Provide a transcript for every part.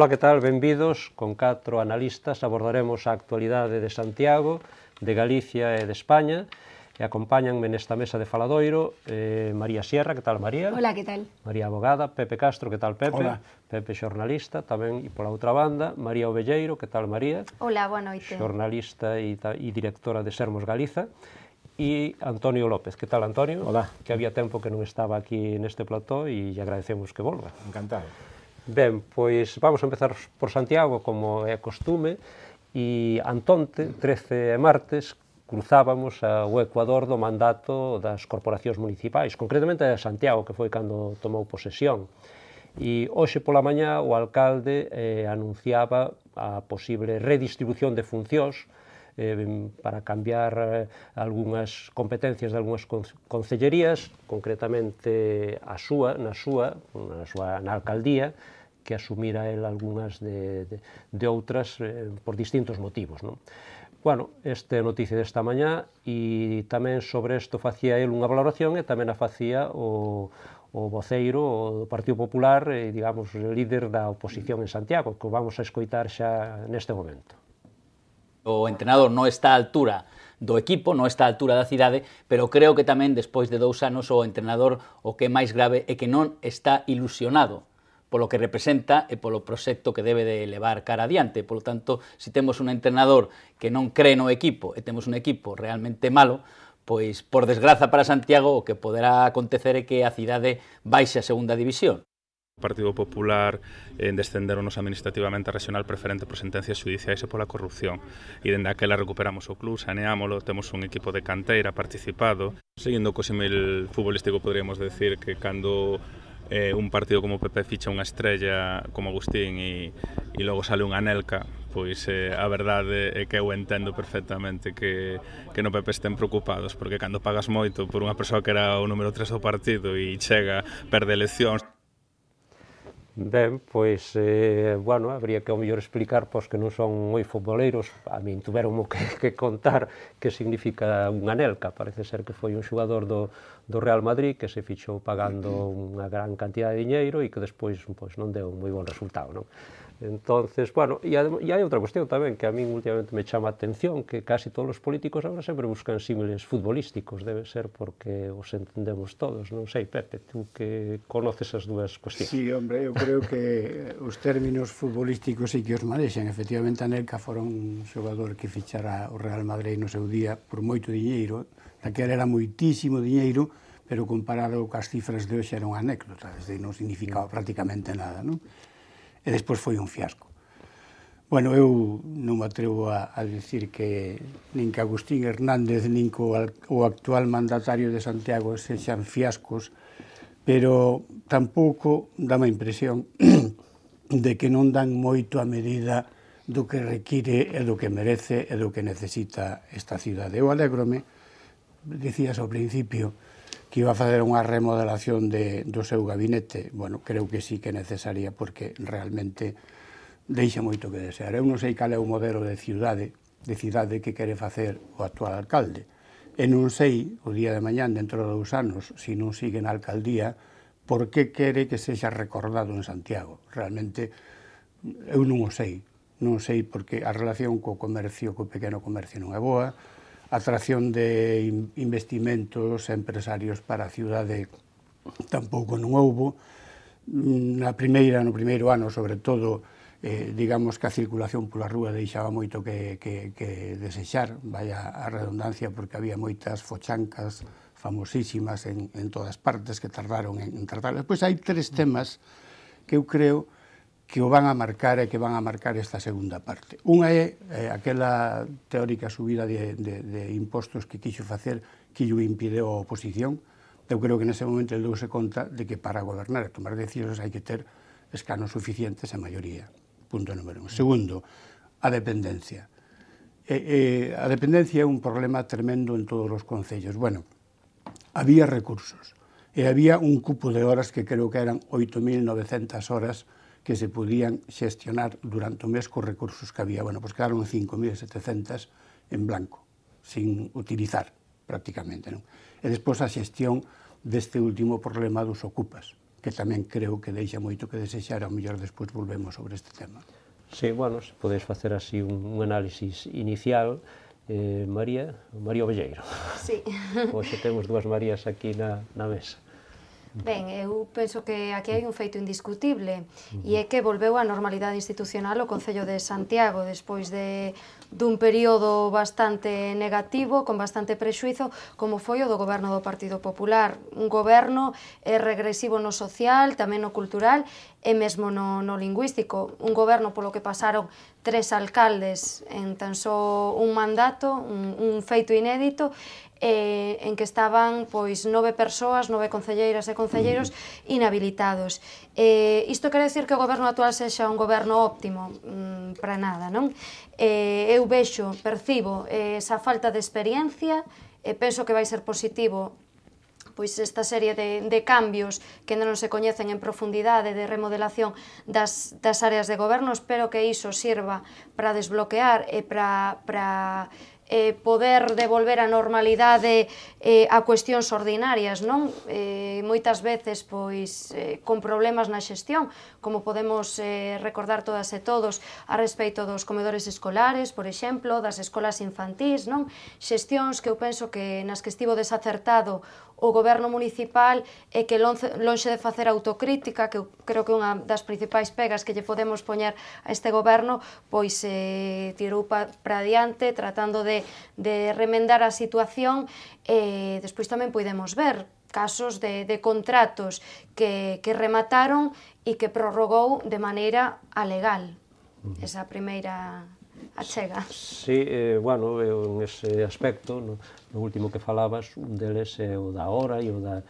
Ola, que tal? Benvidos. Con catro analistas abordaremos a actualidade de Santiago, de Galicia e de España. E acompáñanme nesta mesa de faladoiro eh, María Sierra, que tal María? Hola, que tal? María Abogada, Pepe Castro, que tal Pepe? Hola. Pepe xornalista, tamén e pola outra banda, María Ovelleiro, que tal María? Hola, boa noite. Xornalista e, e directora de Sermos Galiza e Antonio López. Que tal, Antonio? Hola. Que había tempo que non estaba aquí neste plató e agradecemos que volva. Encantado. Ben, pois vamos a empezar por Santiago, como é costume, e Antonte, 13 de martes, cruzábamos a, o Ecuador do mandato das corporacións municipais, concretamente a Santiago, que foi cando tomou posesión. E hoxe pola mañá o alcalde eh, anunciaba a posible redistribución de funcións eh, para cambiar eh, algunhas competencias de algunhas concellerías, concretamente a súa, na súa, na súa na alcaldía, que asumira el algunhas de, de, de outras eh, por distintos motivos. Non? Bueno, esta é a noticia desta mañá e tamén sobre isto facía el unha valoración e tamén a facía o, o voceiro o Partido Popular, e, eh, digamos, líder da oposición en Santiago, que vamos a escoitar xa neste momento o entrenador non está a altura do equipo, non está a altura da cidade, pero creo que tamén despois de dous anos o entrenador o que é máis grave é que non está ilusionado polo que representa e polo proxecto que debe de levar cara adiante. Polo tanto, se temos un entrenador que non cree no equipo e temos un equipo realmente malo, pois, por desgraza para Santiago, o que poderá acontecer é que a cidade baixe a segunda división. Partido Popular en descendernos administrativamente a regional preferente por sentencias judiciais e pola corrupción. E dende aquela recuperamos o club, saneámolo, temos un equipo de canteira participado. Seguindo co simil futbolístico poderíamos decir que cando eh, un partido como o PP ficha unha estrella como Agustín e, e logo sale un Anelka, pois eh, a verdade é que eu entendo perfectamente que, que no PP estén preocupados, porque cando pagas moito por unha persoa que era o número 3 do partido e chega, perde eleccións, Ben, pois, eh, bueno, habría que ao mellor explicar pois, que non son moi futboleiros, a min tuveron que, que contar que significa un anelca, parece ser que foi un xugador do, do Real Madrid que se fichou pagando unha gran cantidad de diñeiro e que despois pois, non deu un moi bon resultado, non? Entonces, bueno, e hai outra cuestión tamén que a min últimamente me chama a atención, que casi todos os políticos agora sempre buscan símiles futbolísticos, debe ser porque os entendemos todos, non sei, Pepe, tú que conoces as dúas cuestións. Sí, hombre, eu creo que os términos futbolísticos sí que os manexan. Efectivamente, Anelka fora un xogador que fichara o Real Madrid no seu día por moito diñeiro, que era moitísimo diñeiro, pero comparado coas cifras de hoxe era unha anécdota, desde non significaba mm. prácticamente nada, non? e despois foi un fiasco. Bueno, eu non me atrevo a, a dicir que nin que Agustín Hernández nin que o actual mandatario de Santiago se xan fiascos, pero tampouco dame a impresión de que non dan moito a medida do que require e do que merece e do que necesita esta cidade. Eu alegrome, dicías ao principio, que iba a facer unha remodelación de, do seu gabinete, bueno, creo que sí que é necesaria porque realmente deixa moito que desear. Eu non sei cal é o modelo de ciudade, de cidade que quere facer o actual alcalde. E non sei, o día de mañán, dentro de dous anos, se si non sigue na alcaldía, por que quere que sexa recordado en Santiago. Realmente, eu non o sei. Non sei porque a relación co comercio, co pequeno comercio non é boa, atracción de investimentos empresarios para a cidade tampouco non houbo. Na primeira, no primeiro ano, sobre todo, eh, digamos que a circulación pola rúa deixaba moito que, que, que desexar, vai a redundancia, porque había moitas fochancas famosísimas en, en todas partes que tardaron en, en tratar. Pois hai tres temas que eu creo que que o van a marcar e que van a marcar esta segunda parte. Unha é eh, aquela teórica subida de, de, de impostos que quixo facer que llo impideu a oposición. Eu creo que nese momento el se conta de que para gobernar e tomar decisións hai que ter escanos suficientes a maioría. Punto número un. Segundo, a dependencia. Eh, eh, a dependencia é un problema tremendo en todos os concellos. Bueno, había recursos e había un cupo de horas que creo que eran 8.900 horas que se podían xestionar durante o mes cos recursos que había. Bueno, pois pues quedaron 5.700 en blanco, sin utilizar prácticamente. Non? E despois a xestión deste último problema dos ocupas, que tamén creo que deixa moito que desexar, ao mellor despois volvemos sobre este tema. Sí, bueno, se podes facer así un, un análisis inicial, eh, María, María Obelleiro. Sí. Hoxe temos dúas Marías aquí na, na mesa. Ben, eu penso que aquí hai un feito indiscutible e é que volveu a normalidade institucional o Concello de Santiago despois de dun período bastante negativo, con bastante prexuizo, como foi o do goberno do Partido Popular. Un goberno é regresivo no social, tamén no cultural e mesmo no, no lingüístico. Un goberno polo que pasaron tres alcaldes en tan só un mandato, un, un feito inédito, eh, en que estaban pois nove persoas, nove concelleiras e concelleiros inhabilitados. Eh, isto quere decir que o goberno actual sexa un goberno óptimo, mm, para nada, non? Eh, eu vexo, percibo eh, esa falta de experiencia, e eh, penso que vai ser positivo pois esta serie de, de cambios que non se coñecen en profundidade de remodelación das, das áreas de goberno, espero que iso sirva para desbloquear e para, para eh, poder devolver a normalidade eh, a cuestións ordinarias, non? Eh, moitas veces, pois, eh, con problemas na xestión, como podemos eh, recordar todas e todos a respeito dos comedores escolares, por exemplo, das escolas infantís, non? Xestións que eu penso que nas que estivo desacertado o goberno municipal é que lonxe de facer autocrítica, que creo que unha das principais pegas que lle podemos poñer a este goberno, pois eh, tirou para adiante tratando de, de remendar a situación e eh, despois tamén podemos ver casos de, de contratos que, que remataron e que prorrogou de maneira alegal. Esa primeira achega. Sí, eh, bueno, eu ese aspecto, no, no último que falabas, un deles é o da hora e o da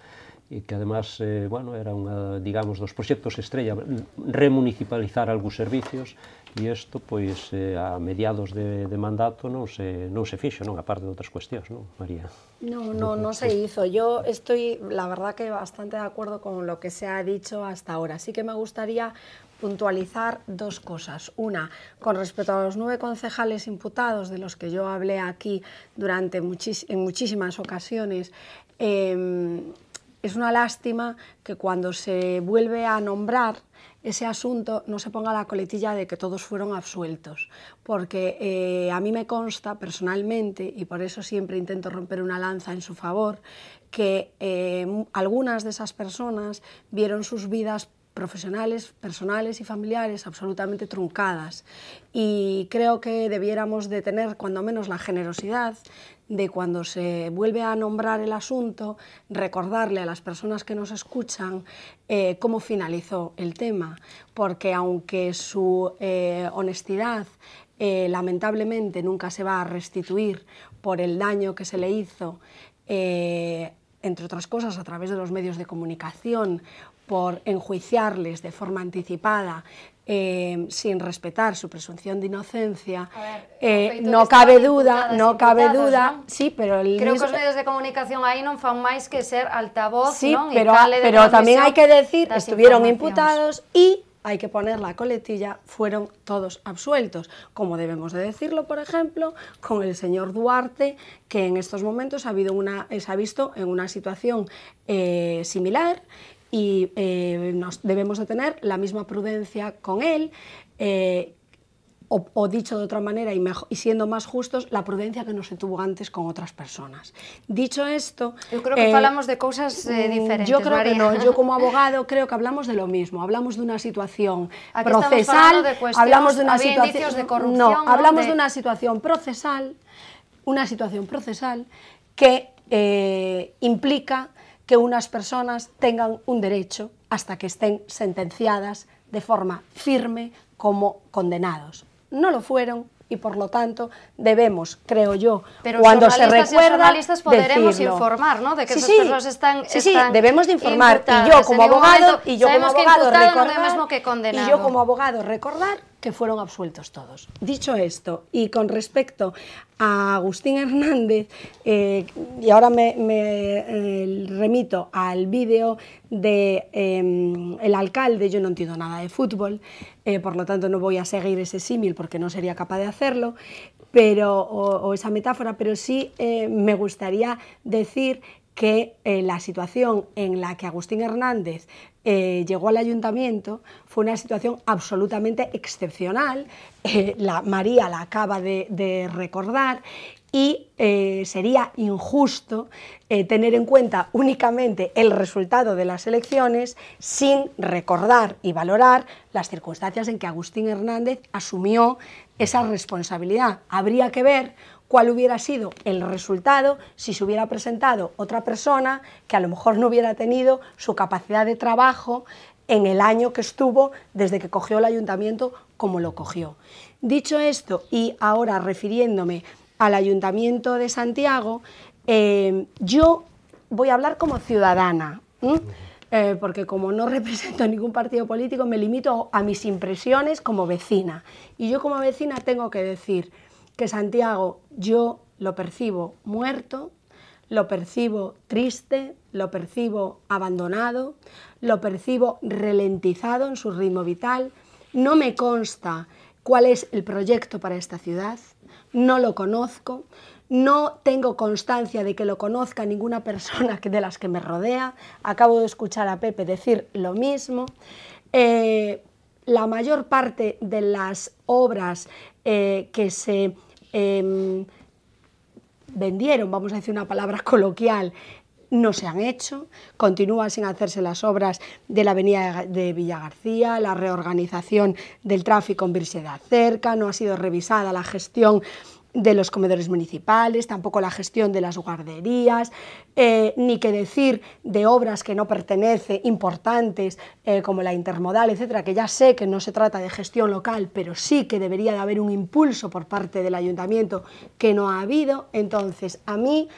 e que además, eh, bueno, era unha, digamos, dos proxectos estrella, remunicipalizar algúns servicios, e isto, pois, eh, a mediados de, de mandato non se, non se fixo, non, aparte de outras cuestións, non, María? Non, non, non se hizo. Yo estoy, la verdad, que bastante de acuerdo con lo que se ha dicho hasta ahora. Sí que me gustaría puntualizar dos cosas. Una, con respecto a los nueve concejales imputados de los que yo hablé aquí durante en muchísimas ocasiones, em, es una lástima que cuando se vuelve a nombrar ese asunto no se ponga la coletilla de que todos fueron absueltos, porque eh, a mí me consta personalmente, y por eso siempre intento romper una lanza en su favor, que eh, algunas de esas personas vieron sus vidas profesionales, personales y familiares absolutamente truncadas. Y creo que debiéramos de tener cuando menos la generosidad de cuando se vuelve a nombrar el asunto, recordarle a las personas que nos escuchan eh, cómo finalizó el tema, porque aunque su eh, honestidad eh, lamentablemente nunca se va a restituir por el daño que se le hizo, entre otras cosas, a través de los medios de comunicación, por enjuiciarles de forma anticipada, eh, sin respetar su presunción de inocencia, eh, no cabe duda, no cabe duda, sí, pero... Creo que los medios de comunicación ahí no fan más que ser altavoz, sí, pero, pero hay que decir, estuvieron imputados y hay que poner la coletilla, fueron todos absueltos, como debemos de decirlo, por ejemplo, con el señor Duarte, que en estos momentos ha una, eh, se ha visto en una situación eh, similar y eh, debemos de tener la misma prudencia con él o, dicho de otra manera y, siendo más justos, la prudencia que no se tuvo antes con otras personas. Dicho esto... Yo creo que hablamos eh, de cosas eh, mm, diferentes. Yo creo que no. Yo como abogado creo que hablamos de lo mismo. Hablamos de una situación procesal, de hablamos de una situación de corrupción. hablamos de... una situación procesal, una situación procesal que eh, implica que unas personas tengan un derecho hasta que estén sentenciadas de forma firme como condenados no lo fueron y por lo tanto debemos, creo yo, Pero cuando se recuerda los poderemos decirlo. informar, ¿no? De que esas personas están, sí, sí, debemos de informar y yo como abogado recordar y yo como abogado recordar que fueron absueltos todos. Dicho esto, y con respecto a Agustín Hernández, eh, y ahora me, eh, remito al vídeo del em, el alcalde, yo no entiendo nada de fútbol, eh, por lo tanto no voy a seguir ese símil porque no sería capaz de hacerlo, pero, o, esa metáfora, pero sí me gustaría decir que la situación en la que Agustín Hernández eh, llegó al ayuntamiento fue una situación absolutamente excepcional. Eh, la María la acaba de, recordar y eh, sería injusto tener en cuenta únicamente el resultado de las elecciones sin recordar y valorar las circunstancias en que Agustín Hernández asumió esa responsabilidad. Habría que ver cuál hubiera sido el resultado si se hubiera presentado otra persona que a lo mejor no hubiera tenido su capacidad de trabajo en el año que estuvo desde que cogió el ayuntamiento como lo cogió. Dicho esto, y ahora refiriéndome al ayuntamiento de Santiago, eh, yo voy a hablar como ciudadana, eh, porque como no represento ningún partido político, me limito a mis impresiones como vecina. Y yo como vecina tengo que decir, que Santiago yo lo percibo muerto, lo percibo triste, lo percibo abandonado, lo percibo ralentizado en su ritmo vital, no me consta cuál es el proyecto para esta ciudad, no lo conozco, no tengo constancia de que lo conozca ninguna persona de las que me rodea, acabo de escuchar a Pepe decir lo mismo. Eh, la mayor parte de las obras eh, que se Em, vendieron, vamos a decir una palabra coloquial, no se han hecho, continúan sin hacerse las obras de la avenida de Villagarcía, la reorganización del tráfico en Virse Cerca, no ha sido revisada la gestión de los comedores municipales, tampoco la gestión de las guarderías, eh, ni que decir de obras que no pertenecen, importantes, eh, como la intermodal, etcétera, que ya sé que no se trata de gestión local, pero sí que debería de haber un impulso por parte del ayuntamiento que no ha habido. Entonces, a mí,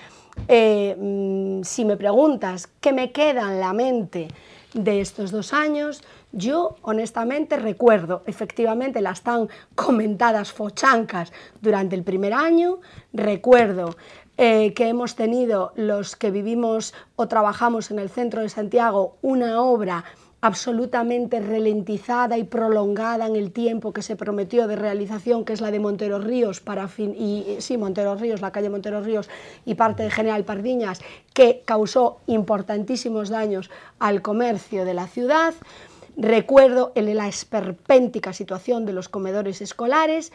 eh, mm, si me preguntas qué me queda en la mente de estos dos años, yo, honestamente, recuerdo, efectivamente, las tan comentadas fochancas durante el primer año, recuerdo eh, que hemos tenido los que vivimos o trabajamos en el centro de Santiago una obra absolutamente ralentizada y prolongada en el tiempo que se prometió de realización, que es la de Monteros Ríos para fin y eh, sí, Montero Ríos, la calle Montero Ríos y parte de General Pardiñas, que causó importantísimos daños al comercio de la ciudad. Recuerdo la esperpéntica situación de los comedores escolares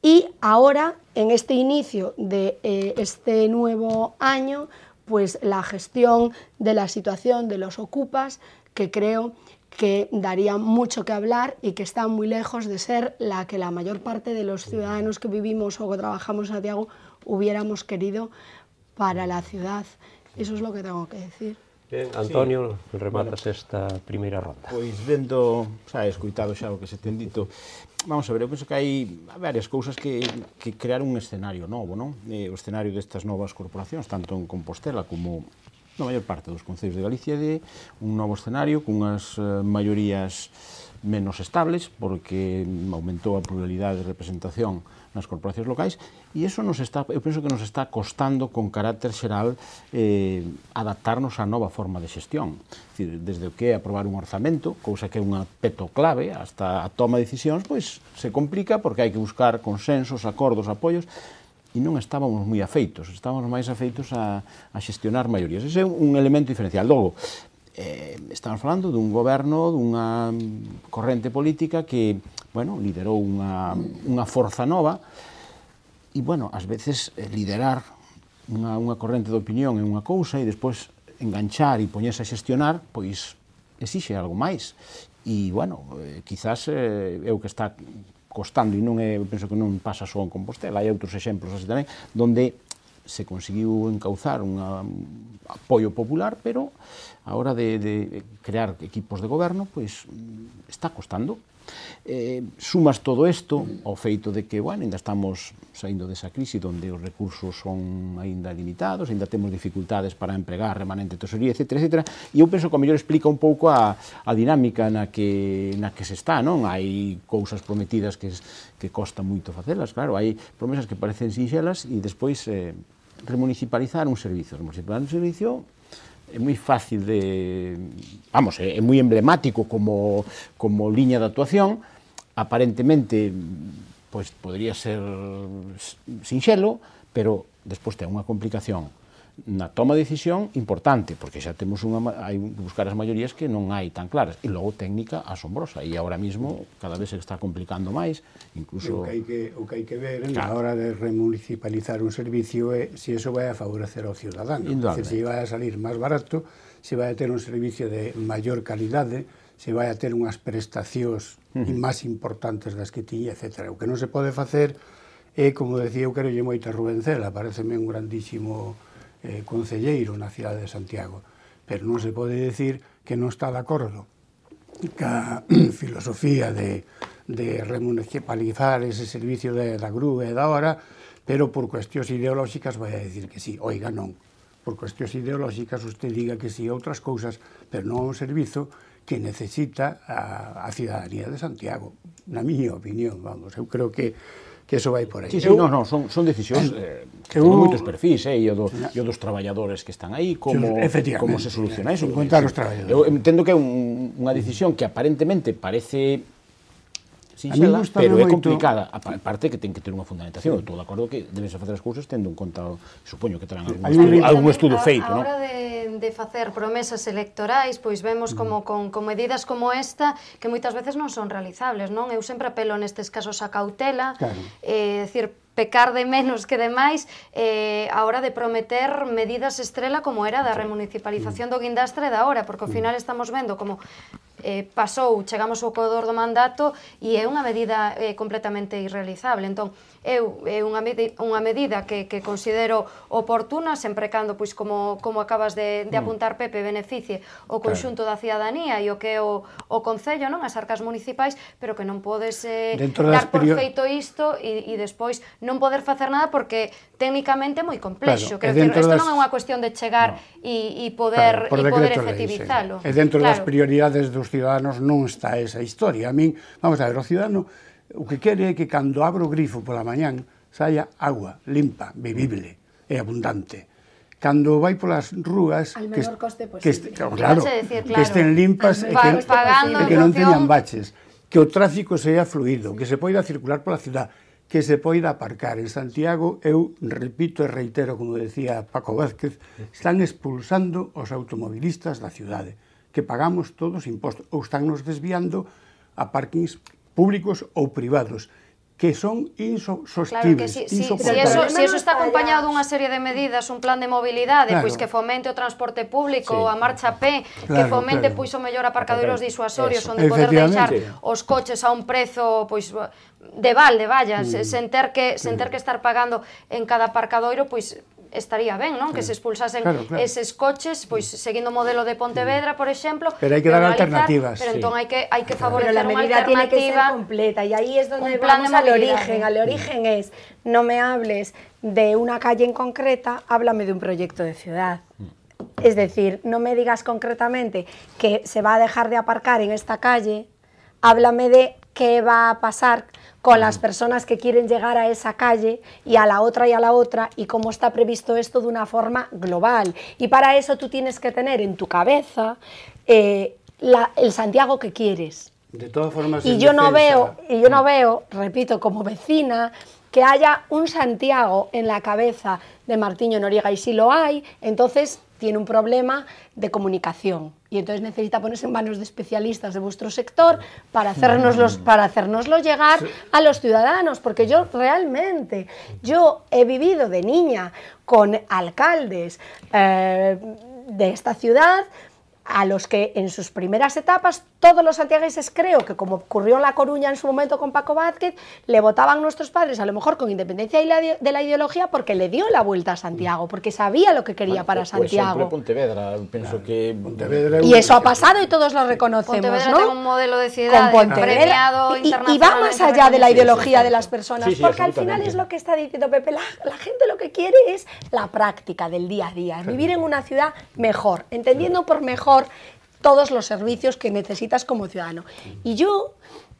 y ahora, en este inicio de eh, este nuevo año, pues la gestión de la situación de los ocupas, que creo que daría mucho que hablar y que está muy lejos de ser la que la mayor parte de los ciudadanos que vivimos o que trabajamos en Santiago hubiéramos querido para la ciudad. Eso es lo que tengo que decir. Ben, Antonio, sí. rematas bueno, esta primeira ronda. Pois vendo, xa escuitado xa o que se ten dito, vamos a ver, eu penso que hai varias cousas que, que crear un escenario novo, non? Eh, o escenario destas novas corporacións, tanto en Compostela como na maior parte dos concellos de Galicia, de un novo escenario cunhas eh, maiorías menos estables, porque aumentou a pluralidade de representación nas corporacións locais e iso nos está, eu penso que nos está costando con carácter xeral eh, adaptarnos á nova forma de xestión. Dicir, desde o que é aprobar un orzamento, cousa que é un aspecto clave, hasta a toma de decisións, pois se complica porque hai que buscar consensos, acordos, apoios, e non estábamos moi afeitos, estábamos máis afeitos a, a xestionar maiorías. Ese é un elemento diferencial. Logo, eh, estamos falando dun goberno, dunha corrente política que, bueno, liderou unha, unha forza nova e, bueno, ás veces eh, liderar unha, unha corrente de opinión é unha cousa e despois enganchar e poñerse a xestionar, pois exixe algo máis. E, bueno, eh, quizás eh, é o que está costando e non é, penso que non pasa só en Compostela, hai outros exemplos así tamén, donde se conseguiu encauzar un um, apoio popular, pero a hora de, de crear equipos de goberno, pois está costando. Eh, sumas todo isto ao feito de que, bueno, ainda estamos saindo desa crise onde os recursos son aínda limitados, aínda temos dificultades para empregar remanente tesoría, etc, etc. E eu penso que a mellor explica un pouco a, a dinámica na que, na que se está, non? Hai cousas prometidas que, que costa moito facelas, claro, hai promesas que parecen sinxelas e despois eh, remunicipalizar un servizo. Remunicipalizar un servicio é moi fácil de... Vamos, é, é moi emblemático como, como liña de actuación. Aparentemente, pois, podría ser sinxelo, pero despois ten unha complicación na toma de decisión importante, porque xa temos unha hai que buscar as maiorías que non hai tan claras e logo técnica asombrosa e agora mesmo cada vez se está complicando máis, incluso o que hai que o que hai que ver claro. na hora de remunicipalizar un servicio é se iso eso vai a favorecer ao ciudadano, se vai a salir máis barato, se vai a ter un servicio de maior calidade, se vai a ter unhas prestacións uh -huh. máis importantes das que tiña, etc. O que non se pode facer é, como decía, eu quero lle moita Rubén Cela, pareceme un grandísimo eh, concelleiro na cidade de Santiago, pero non se pode decir que non está de acordo ca filosofía de, de remunicipalizar ese servicio de, da grúa e da hora, pero por cuestións ideolóxicas vai a decir que sí, oiga non. Por cuestións ideolóxicas usted diga que sí a outras cousas, pero non un servizo que necesita a, a cidadanía de Santiago, na miña opinión, vamos, eu creo que que eso vai por aí. Sí, sí, eu, non, non, son, son decisións eh, que eu, moitos perfis, eh, e, o do, e o dos traballadores que están aí, como, como se soluciona eso. Contar os traballadores. Eu entendo que é un, unha decisión que aparentemente parece sinxela, pero é complicada. A parte que ten que ter unha fundamentación. Sí. Estou de acordo que debes facer as cousas tendo en conta, supoño que terán algún estudo, algún estudo feito, non? A hora de, de facer promesas electorais, pois vemos como mm. con, con medidas como esta que moitas veces non son realizables, non? Eu sempre apelo nestes casos a cautela, claro. eh, decir, pecar de menos que demais eh, a hora de prometer medidas estrela como era da remunicipalización do guindastre da hora, porque ao final estamos vendo como eh, pasou, chegamos ao coador do mandato e é unha medida eh, completamente irrealizable. Entón, eu é unha, medi unha medida que, que considero oportuna, sempre cando, pois, como, como acabas de, de mm. apuntar, Pepe, beneficie o conxunto claro. da ciudadanía e o que é o, o Concello, non as arcas municipais, pero que non podes eh, dar por feito isto e, e despois non poder facer nada porque técnicamente é moi complexo. Claro, Creo que isto das... non é unha cuestión de chegar no. e, e poder, claro, e poder decreto, É dentro claro. das prioridades dos os ciudadanos non está esa historia. A min, vamos a ver, o ciudadano o que quere é que cando abro o grifo pola mañán saia agua limpa, vivible e abundante cando vai polas rúas al menor que, coste posible. Que, est claro, claro, que estén limpas e que, e que non teñan baches, que o tráfico sea fluido, que se poida circular pola cidade, que se poida aparcar. En Santiago, eu repito e reitero, como decía Paco Vázquez, están expulsando os automovilistas da cidade que pagamos todos impostos ou estánnos desviando a parkings públicos ou privados que son insostibles. Claro que si, si, si, eso, si eso está acompañado dunha serie de medidas, un plan de mobilidade, claro. pois que fomente o transporte público, sí. a marcha P, claro, que fomente claro. pois o mellor aparcadoiros disuasorios, eso. onde poder deixar os coches a un prezo pois de balde, vaya, mm. sen ter que sen ter que estar pagando en cada aparcadoiro, pois estaría bien, ¿no? Que se expulsasen esos coches, pues, siguiendo modelo de Pontevedra, por ejemplo. Pero hay que dar alternativas. Pero entonces hay que que favorecer pero la medida tiene que ser completa y e ahí es donde vamos al origen. Al origen es no me hables de una calle en concreta, háblame de un proyecto de ciudad. Mm. Es decir, no me digas concretamente que se va a dejar de aparcar en esta calle, háblame de qué va a pasar con las personas que quieren llegar a esa calle y a la otra y a la otra y cómo está previsto esto de una forma global. Y para eso tú tienes que tener en tu cabeza eh, el Santiago que quieres. De todas formas, y yo no veo, y yo no veo, repito, como vecina, que haya un Santiago en la cabeza de Martiño Noriega y si lo hay, entonces tiene un problema de comunicación y entonces necesita ponerse en manos de especialistas de vuestro sector para hacernoslo, mm. para hacernoslo llegar a los ciudadanos, porque yo realmente, yo he vivido de niña con alcaldes eh, de esta ciudad a los que en sus primeras etapas todos los santiagueses, creo que como ocurrió en La Coruña en su momento con Paco Vázquez, le votaban nuestros padres, a lo mejor con independencia de la ideología, porque le dio la vuelta a Santiago, porque sabía lo que quería para pues, pues Santiago. y eso ha pasado y todos lo reconocemos, Pontevedra ¿no? un modelo de ciudad con premiado y, y, va más allá de la ideología de las personas, porque al final es lo que está diciendo Pepe, la, gente lo que quiere es la práctica del día a día, vivir en una ciudad mejor, entendiendo por mejor mejor todos los servicios que necesitas como ciudadano. Y yo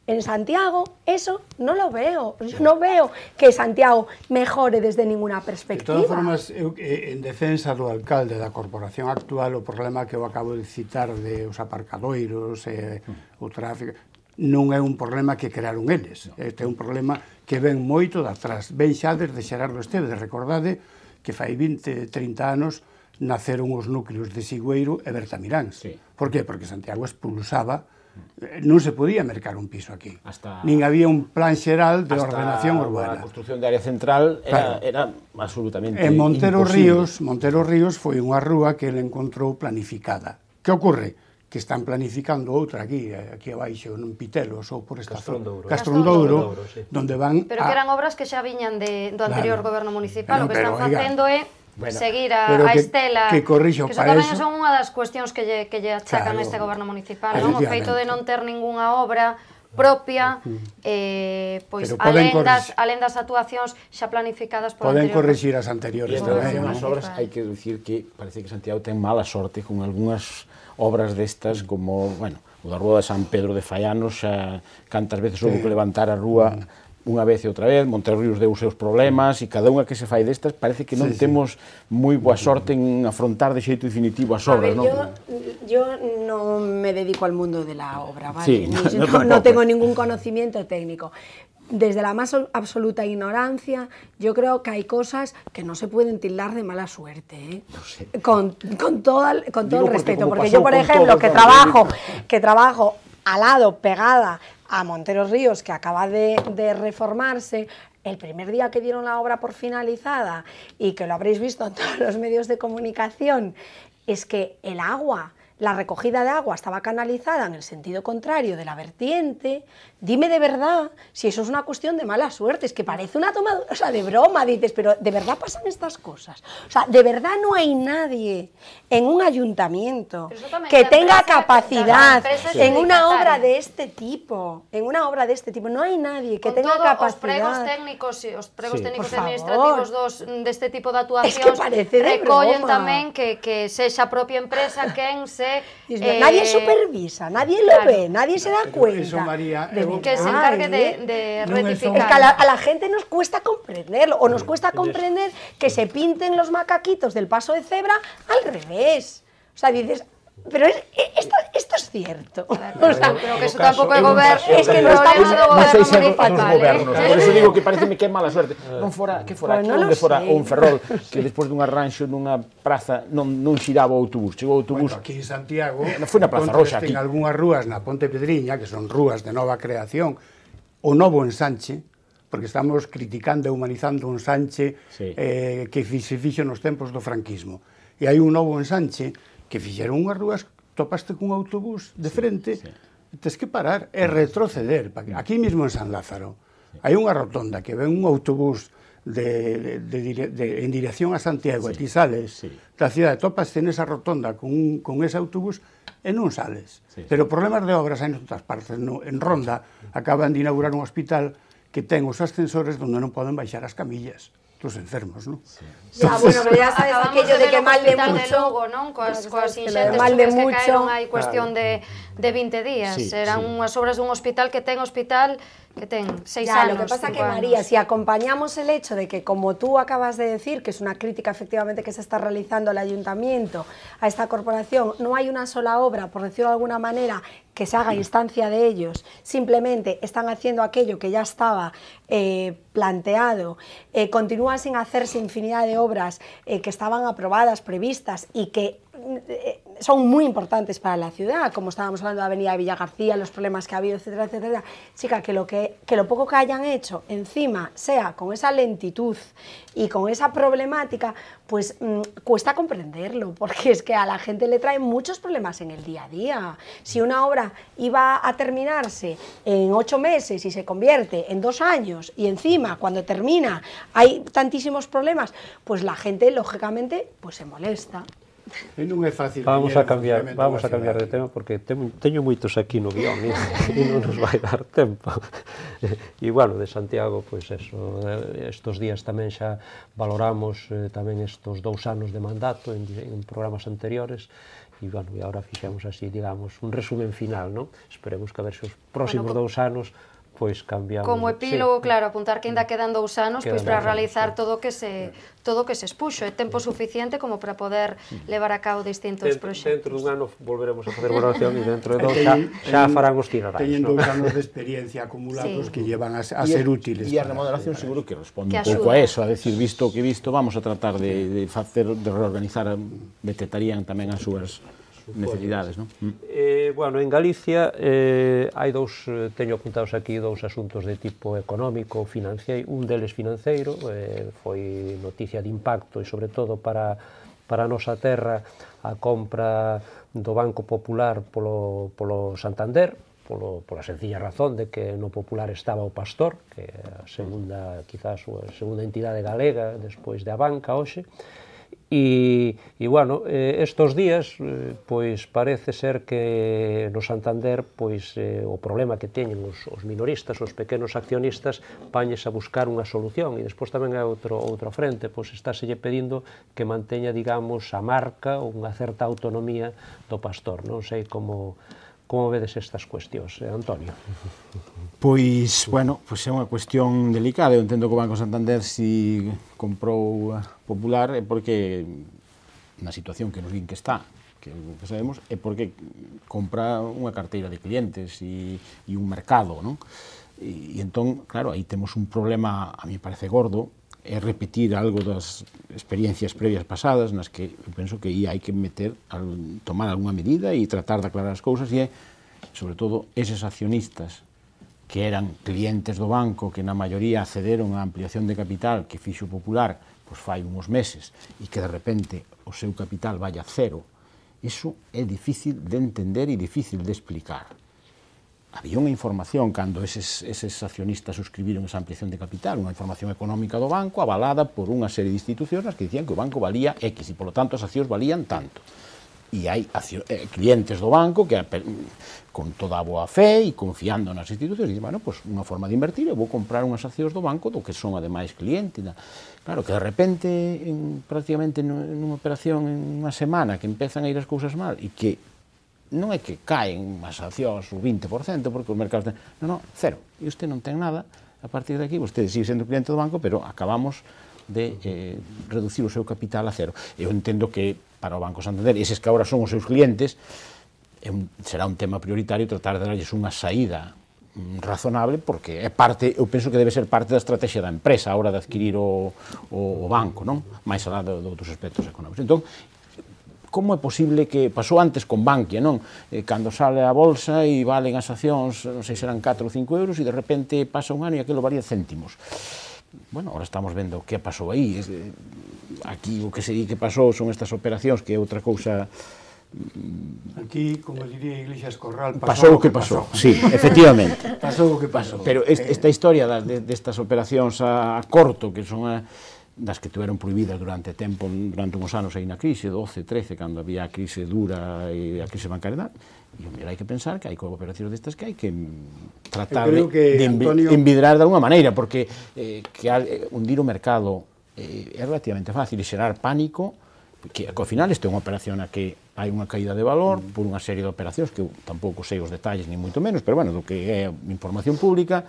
en Santiago eso no lo veo. Yo no veo que Santiago mejore desde ninguna perspectiva. De todas formas, eu, eh, eh, en defensa do alcalde da corporación actual, o problema que eu acabo de citar de os aparcadoiros, eh, mm. o tráfico, non é un problema que crearon eles. Este é un problema que ven moito de atrás. Ven xa desde Xerardo Esteves, recordade que fai 20, 30 anos naceron os núcleos de Sigüeiro e Bertamiráns. Sí. Por que? Porque Santiago expulsaba non se podía mercar un piso aquí. Hasta, Nin había un plan xeral de ordenación urbana. A construción de área central era, claro. era absolutamente En Montero imposible. Ríos, Montero Ríos foi unha rúa que ele encontrou planificada. Que ocorre? Que están planificando outra aquí, aquí abaixo, en Pitelos ou por esta zona. Castro Douro, sí. donde van Pero a... que eran obras que xa viñan de, do anterior claro. goberno municipal, pero, o que pero, están facendo é bueno, seguir a, a que, Estela, que, corrixo, que para eso son unha das cuestións que lle, que lle achacan claro, este goberno municipal, non? o feito de non ter ningunha obra propia, eh, pois alén das, alén das actuacións xa planificadas por Poden corrixir as anteriores. E tamén as obras hai que dicir que parece que Santiago ten mala sorte con algunhas obras destas como, bueno, o da Rúa de San Pedro de Faiano xa cantas veces houve que levantar a rúa mm. ...una vez y e otra vez, Monterrey os os seus problemas ...y e cada una que se de estas parece que no tenemos... ...muy buena suerte en afrontar de xeito definitivo a obras, Yo, yo me dedico al mundo de la obra, vale? no, tengo ningún conocimiento técnico, desde la más absoluta ignorancia, yo creo que hay cosas que no se pueden tildar de mala suerte. ¿eh? No sé. con, con, todo, con todo el respeto, porque, porque yo, por ejemplo, que trabajo, que trabajo al lado, pegada a Monteros Ríos, que acaba de, de reformarse, el primer día que dieron la obra por finalizada y que lo habréis visto en todos los medios de comunicación, es que el agua la recogida de agua estaba canalizada en el sentido contrario de la vertiente, dime de verdad si eso es una cuestión de mala suerte, es que parece una toma o sea, de broma, dices, pero de verdad pasan estas cosas. O sea, de verdad no hay nadie en un ayuntamiento que tenga capacidad en una obra de este tipo, en una obra de este tipo, no hay nadie que tenga capacidad. Los pregos técnicos, os pregos técnicos administrativos de este tipo de actuación es que que, que esa propia empresa en se nadie eh, supervisa, nadie lo ve, nadie se da cuenta. de que se encargue ¿eh? de, de rectificar. a, la, gente nos cuesta comprenderlo, o nos cuesta comprender que se pinten los macaquitos del paso de cebra al revés. O sea, dices, Pero es, esto, esto es cierto. Claro, o sea, creo que eso caso, tampoco é goberno. Es que no está no goberno sei municipal. Dos gobernos, eh? Por eso digo que parece que é mala suerte. Eh. Non fora, que fora, pues no fora un ferrol que despois dun arranxo nunha praza non, non xiraba o autobús. Chegou o autobús... Bueno, aquí en Santiago, eh, foi na Plaza Roxa, aquí. en algunhas rúas na Ponte Pedriña, que son rúas de nova creación, o novo ensanche, porque estamos criticando e humanizando un Sánchez sí. eh, que se fixo nos tempos do franquismo. E hai un novo ensanche que fixeron unhas rúas, topaste cun autobús de frente, sí, sí. tes que parar e retroceder. Aquí mesmo en San Lázaro hai unha rotonda que ven un autobús de, de, de, de, en dirección a Santiago sí, e ti sales sí. da cidade, topas en esa rotonda con, un, con ese autobús e non sales. Sí. Pero problemas de obras hai en outras partes. No, en Ronda acaban de inaugurar un hospital que ten os ascensores onde non poden baixar as camillas. los enfermos, ¿no? Sí. Ya, bueno, pero ya sabes aquello de que mal de mucho... ¿no? mal de mucho... cuestión de, de 20 días. Serán unas obras de un hospital que tenga hospital que ten 6 años. Lo que pasa es que, María, si acompañamos el hecho de que, como tú acabas de decir, que es una crítica efectivamente que se está realizando el ayuntamiento, a esta corporación, no hay una sola obra, por decirlo de alguna manera, que se haga instancia de ellos, simplemente están haciendo aquello que ya estaba eh, planteado, eh, continúan sin hacerse infinidad de obras eh, que estaban aprobadas, previstas y que eh, son muy importantes para la ciudad, como estábamos hablando de Avenida Villa García, los problemas que ha habido, etcétera, etcétera. Chica, que lo, que, lo poco que hayan hecho encima sea con esa lentitud y con esa problemática, pues mm, cuesta comprenderlo, porque es que a la gente le trae muchos problemas en el día a día. Si una obra iba a terminarse en ocho meses y se convierte en dos años y encima cuando termina hay tantísimos problemas, pues la gente lógicamente pues se molesta. E non é fácil. Vamos a cambiar, vamos a cambiar de tema porque teño, teño moitos aquí no guión e, non nos vai dar tempo. E bueno, de Santiago, pois pues eso, eh, estos días tamén xa valoramos eh, tamén estos dous anos de mandato en, en programas anteriores e bueno, e agora fixemos así, digamos, un resumen final, non? Esperemos que a ver se os próximos bueno, dous anos pois cambiamos. Como epílogo, sí. claro, apuntar que ainda quedan dous anos quedan pois para realizar todo o que se todo que se expuxo, é tempo suficiente como para poder levar a cabo distintos dentro, proxectos. Dentro dun ano volveremos a facer valoración e dentro de dous xa, xa farán os tiradais. Teñen dous anos de experiencia acumulados sí. que llevan a, a ser útiles. E a remodelación seguro que responde que un pouco a eso, a decir, visto o que visto, vamos a tratar de, de facer de reorganizar, detectarían mm, tamén as súas necesidades, non? Mm. Eh, bueno, en Galicia eh, hai dous, eh, teño apuntados aquí dous asuntos de tipo económico, financeiro, un deles financeiro, eh, foi noticia de impacto e sobre todo para para a nosa terra a compra do Banco Popular polo, polo Santander, polo, pola sencilla razón de que no Popular estaba o Pastor, que é a segunda, quizás, a segunda entidade galega despois da banca hoxe, E, e bueno, eh, estos días eh, pois parece ser que no Santander pois eh, o problema que teñen os, os minoristas, os pequenos accionistas, pañes a buscar unha solución e despois tamén hai outro outro frente, pois está selle pedindo que manteña, digamos, a marca ou unha certa autonomía do pastor. Non sei como Como vedes estas cuestións, eh, Antonio? Pois, bueno, pois é unha cuestión delicada. Eu entendo que o Banco Santander si comprou Popular é porque na situación que nos din que está, que, que sabemos, é porque compra unha carteira de clientes e, e un mercado, non? E, e entón, claro, aí temos un problema, a mí parece gordo, é repetir algo das experiencias previas pasadas nas que eu penso que aí hai que meter, tomar algunha medida e tratar de aclarar as cousas e é, sobre todo, eses accionistas que eran clientes do banco que na maioría accederon á ampliación de capital que fixo popular pois fai uns meses e que de repente o seu capital vai a cero, iso é difícil de entender e difícil de explicar había unha información cando eses, eses accionistas suscribiron esa ampliación de capital, unha información económica do banco avalada por unha serie de institucións que dicían que o banco valía X e, polo tanto, as accións valían tanto. E hai acción, eh, clientes do banco que con toda a boa fe e confiando nas institucións, dicen, bueno, pois pues, unha forma de invertir, eu vou comprar unhas accións do banco do que son ademais clientes. Claro, que de repente, en, prácticamente nunha operación en unha semana que empezan a ir as cousas mal e que non é que caen as accións o 20%, porque os mercados... Ten... Non, non, cero. E usted non ten nada, a partir de aquí, usted sigue sendo cliente do banco, pero acabamos de eh, reducir o seu capital a cero. Eu entendo que para o Banco Santander, eses que agora son os seus clientes, é un, será un tema prioritario tratar de darles unha saída mm, razonable porque é parte, eu penso que debe ser parte da estrategia da empresa a hora de adquirir o, o, o banco, non? máis alá dos de outros aspectos económicos. Entón, como é posible que pasou antes con Bankia, non? Eh, cando sale a bolsa e valen as accións, non sei, se eran 4 ou 5 euros e de repente pasa un ano e aquilo varía céntimos. Bueno, ahora estamos vendo que pasou aí. Eh, aquí o que se di que pasou son estas operacións que é outra cousa mm, Aquí, como diría Iglesias Corral, pasou, pasou o que pasou. pasou. Sí, efectivamente. pasou o que pasou. Pero esta historia das, destas operacións a, a corto, que son a, das que tiveron prohibidas durante tempo, durante uns anos aí na crise, 12, 13, cando había a crise dura e a crise bancaria, e o mellor hai que pensar que hai cooperativas destas que hai que tratar Eu que de Antonio... envidrar de alguna maneira, porque eh, que eh, hundir o mercado eh, é relativamente fácil e xerar pánico, que ao final isto é unha operación a que hai unha caída de valor por unha serie de operacións que eu tampouco sei os detalles, ni moito menos, pero bueno, do que é información pública,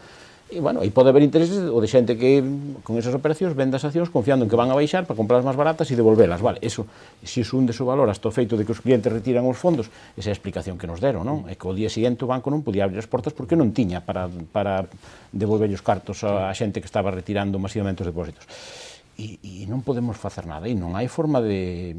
E, bueno, aí pode haber intereses o de xente que con esas operacións vende as accións confiando en que van a baixar para as máis baratas e devolvelas, vale? Eso, se iso un de seu valor hasta o feito de que os clientes retiran os fondos, esa é a explicación que nos deron, non? É que o día seguinte o banco non podía abrir as portas porque non tiña para, para devolver os cartos a, a xente que estaba retirando masivamente os depósitos e, e non podemos facer nada e non hai forma de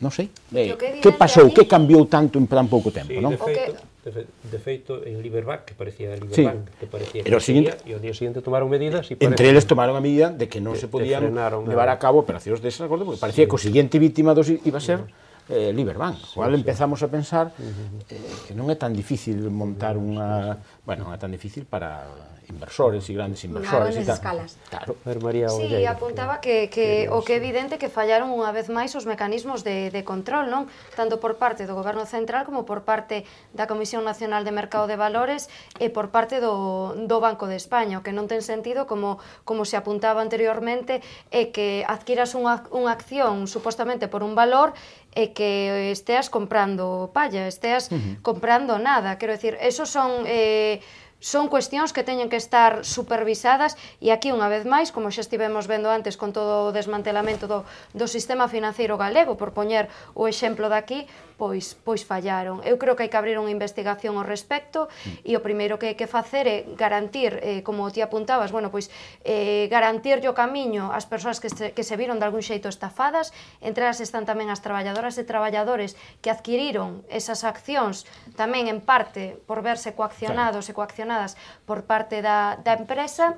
non sei de, eh, que, que pasou, que cambiou tanto en tan pouco tempo sí, non? o que, de feito en Liberbank, que parecía Liberbank, sí. que parecía que sería, e o día seguinte tomaron medidas e Entre eles tomaron a medida de que non de, se podían levar a cabo operacións de acordo, porque parecía sí. que o seguinte vítima dos iba a ser eh, Liberbank, sí, cual sí. empezamos a pensar eh, que non é tan difícil montar unha, bueno, non é tan difícil para inversores e grandes inversores e tal. Escalas. Claro. Ver María sí, Olleiro, apuntaba que, que o que é evidente que fallaron unha vez máis os mecanismos de, de control, non? Tanto por parte do Goberno Central como por parte da Comisión Nacional de Mercado de Valores e por parte do, do Banco de España, o que non ten sentido como, como se apuntaba anteriormente é que adquiras unha, unha acción supostamente por un valor e que esteas comprando palla, esteas uh -huh. comprando nada. Quero decir, esos son... Eh, son cuestións que teñen que estar supervisadas e aquí unha vez máis, como xa estivemos vendo antes con todo o desmantelamento do, do sistema financeiro galego, por poñer o exemplo daqui, pois pois fallaron. Eu creo que hai que abrir unha investigación ao respecto mm. e o primeiro que hai que facer é garantir, eh, como ti apuntabas, bueno, pois eh, garantirlle o camiño ás persoas que se, que se viron de algún xeito estafadas, entre elas están tamén as traballadoras e traballadores que adquiriron esas accións tamén en parte por verse coaccionados claro. e coaccionadas por parte da, da empresa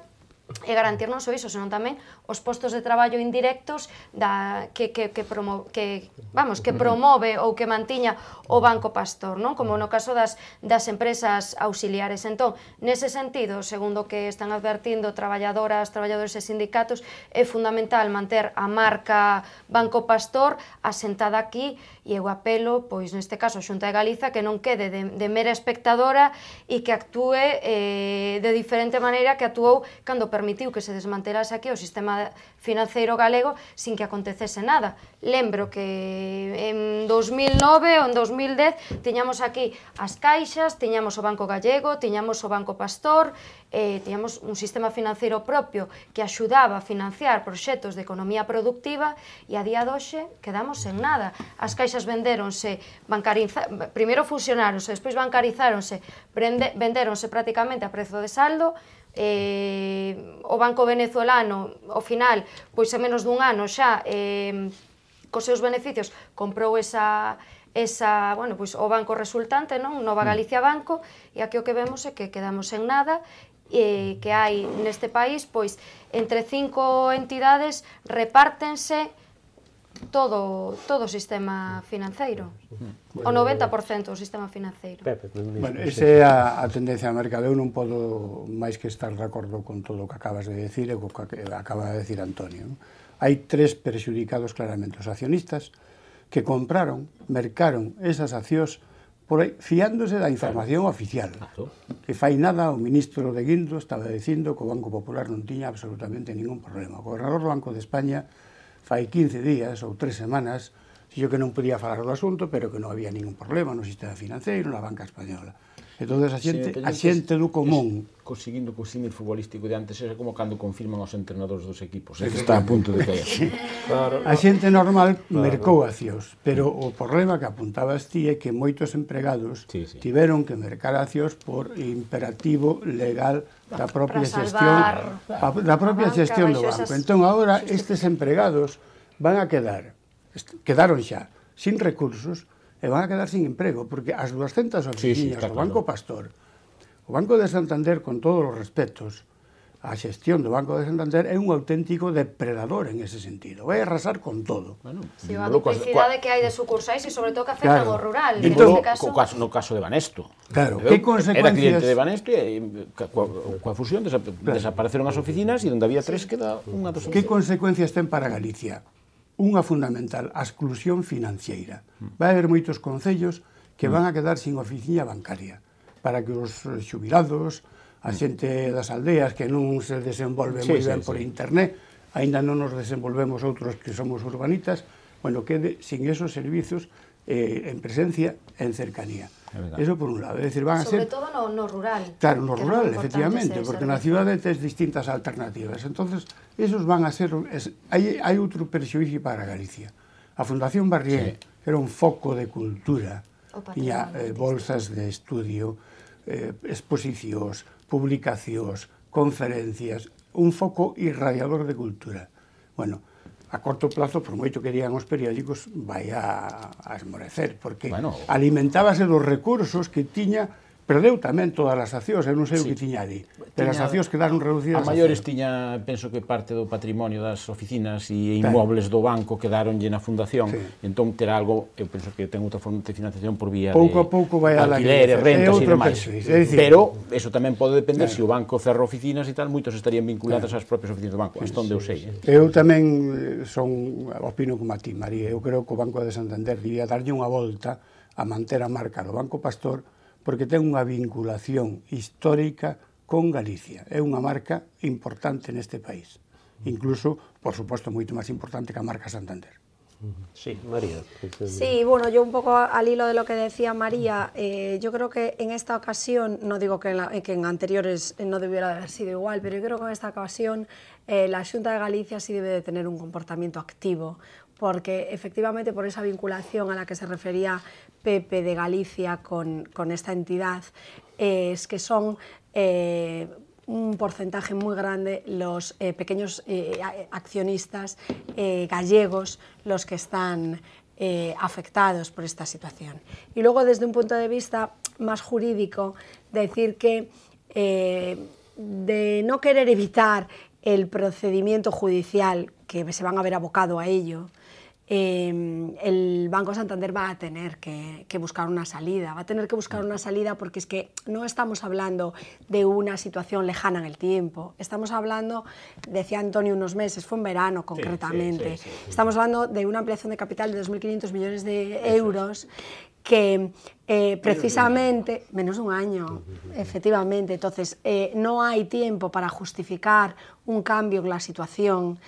e garantir non só iso, senón tamén os postos de traballo indirectos da que que que promo, que vamos, que promove ou que mantiña o Banco Pastor, non? Como no caso das das empresas auxiliares. Entón, nese sentido, segundo que están advertindo traballadoras, traballadores e sindicatos, é fundamental manter a marca Banco Pastor asentada aquí e eu apelo, pois neste caso, a Xunta de Galiza que non quede de, de mera espectadora e que actúe eh, de diferente maneira que actuou cando permitiu que se desmantelase aquí o sistema financeiro galego sin que acontecese nada. Lembro que en 2009 ou en 2010 tiñamos aquí as caixas, tiñamos o Banco Gallego, tiñamos o Banco Pastor, eh, tiñamos un sistema financeiro propio que axudaba a financiar proxectos de economía productiva e a día doxe quedamos en nada. As caixas vendéronse, primeiro fusionáronse, despois bancarizáronse, vendéronse prácticamente a prezo de saldo, eh, o Banco Venezolano, ao final, pois a menos dun ano xa, eh, cos seus beneficios, comprou esa, esa, bueno, pois o banco resultante, non? Nova mm. Galicia Banco, e aquí o que vemos é que quedamos en nada e que hai neste país, pois entre cinco entidades repártense todo todo o sistema financeiro. O 90% do sistema financeiro. bueno, esa é a, a tendencia do mercado. Eu non podo máis que estar de acordo con todo o que acabas de decir e co que acaba de decir Antonio. Hai tres perxudicados claramente. Os accionistas que compraron, mercaron esas accións por aí, fiándose da información oficial. Que fai nada o ministro de Guindo estaba dicindo que o Banco Popular non tiña absolutamente ningún problema. O gobernador do Banco de España fai 15 días ou 3 semanas, dixo que non podía falar do asunto, pero que non había ningún problema no sistema financeiro, na banca española. Entón, a xente, a xente do común. Conseguindo co símil futbolístico de antes, era como cando confirman os entrenadores dos equipos, é que está a punto de caer. sí. claro, a xente normal claro. mercou acios, pero o problema que apuntabas ti é que moitos empregados sí, sí. tiveron que mercar acios por imperativo legal da propia xestión da propia xestión do banco. Entón, agora, estes empregados van a quedar, quedaron xa, sin recursos, e van a quedar sin emprego, porque as 200 oficinas sí, sí, do Banco Pastor, o Banco de Santander, con todos os respetos, a xestión do Banco de Santander é un auténtico depredador en ese sentido. Vai arrasar con todo. Bueno, sí, a duplicidade que hai de sucursais e sobre todo que afecta claro. ao rural. en este caso... no caso de Banesto. Claro, que consecuencias... Era cliente de Banesto e coa, coa fusión desa, claro. desapareceron as oficinas e onde había tres queda unha dos Que consecuencias ten para Galicia? unha fundamental, a exclusión financiera. Vai haber moitos concellos que van a quedar sin oficina bancaria para que os xubilados, a xente das aldeas que non se desenvolve sí, moi ben sí, por sí. internet, aínda non nos desenvolvemos outros que somos urbanitas, bueno, quede sin esos servizos eh, en presencia, en cercanía. Es Eso por un lado. Es decir, van Sobre a ser... todo no, no rural. Claro, no rural, efectivamente, porque en la ciudad tens distintas alternativas. Entonces, esos van a ser... Es, hai, hai outro perjuicio para Galicia. A Fundación Barrié sí. era un foco de cultura. Tiña eh, bolsas de estudio, eh, exposicións, publicacións, conferencias, un foco irradiador de cultura. Bueno, a corto plazo, por moito que digan os periódicos, vai a, a esmorecer, porque bueno, alimentábase dos recursos que tiña perdeu tamén todas as accións, eu non sei sí. o que tiña ali. Pero as accións quedaron reducidas. A maiores tiña, penso que parte do patrimonio das oficinas e inmobles do banco lle na fundación, sí. entón terá algo, eu penso que ten outra forma de financiación por vía pouco de a pouco vai alquileres, rentas e demais. Sí. pero eso tamén pode depender claro. se si o banco cerra oficinas e tal, moitos estarían vinculados claro. ás propias oficinas do banco, sí, hasta onde sí, eu sei. Sí. Eh. Eu tamén eh, son opino como a ti, María, eu creo que o Banco de Santander diría darlle unha volta a manter a marca do Banco Pastor porque tiene una vinculación histórica con Galicia. es una marca importante en este país. Incluso, por supuesto, mucho más importante que la marca Santander. Sí, María. Sí, bueno, yo un poco al hilo de lo que decía María, eh, yo creo que en esta ocasión, no digo que en, anteriores eh, no debiera haber sido igual, pero yo creo que en esta ocasión eh, la Junta de Galicia sí debe de tener un comportamiento activo, porque efectivamente por esa vinculación a la que se refería Pepe de Galicia con, esta entidad, eh, es que son eh, un porcentaje muy grande los eh, pequeños accionistas gallegos los que están afectados por esta situación. Y luego desde un punto de vista más jurídico, decir que de no querer evitar el procedimiento judicial que se van a haber abocado a ello, Em, el Banco Santander va a tener que, buscar una salida, va a tener que buscar una salida porque es que no estamos hablando de una situación lejana en el tiempo, estamos hablando, decía Antonio unos meses, fue en verano concretamente, estamos hablando de una ampliación de capital de 2.500 millones de euros que eh, precisamente, menos de un año, efectivamente. Entonces, eh, no hay tiempo para justificar un cambio en la situación.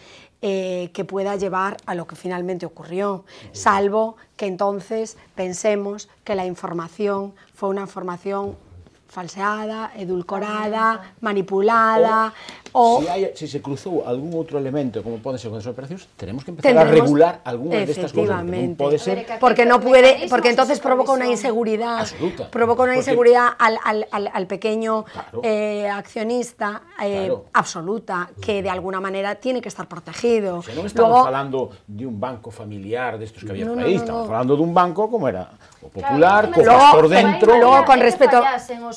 Eh, que pueda llevar a lo que finalmente ocurrió, salvo que entonces pensemos que la información fue una información falseada, edulcorada, manipulada, si, se cruzó algún otro elemento, como pueden ser con esos precios, tenemos que empezar a regular alguna de estas cosas. puede ser. Porque no puede, porque entonces provoca una inseguridad. Absoluta. Provoca una inseguridad al, pequeño eh, accionista eh, absoluta, que de alguna manera tiene que estar protegido. no estamos hablando de un banco familiar de estos que había ahí, estamos hablando de un banco como era popular, claro, por dentro. Luego, con respecto.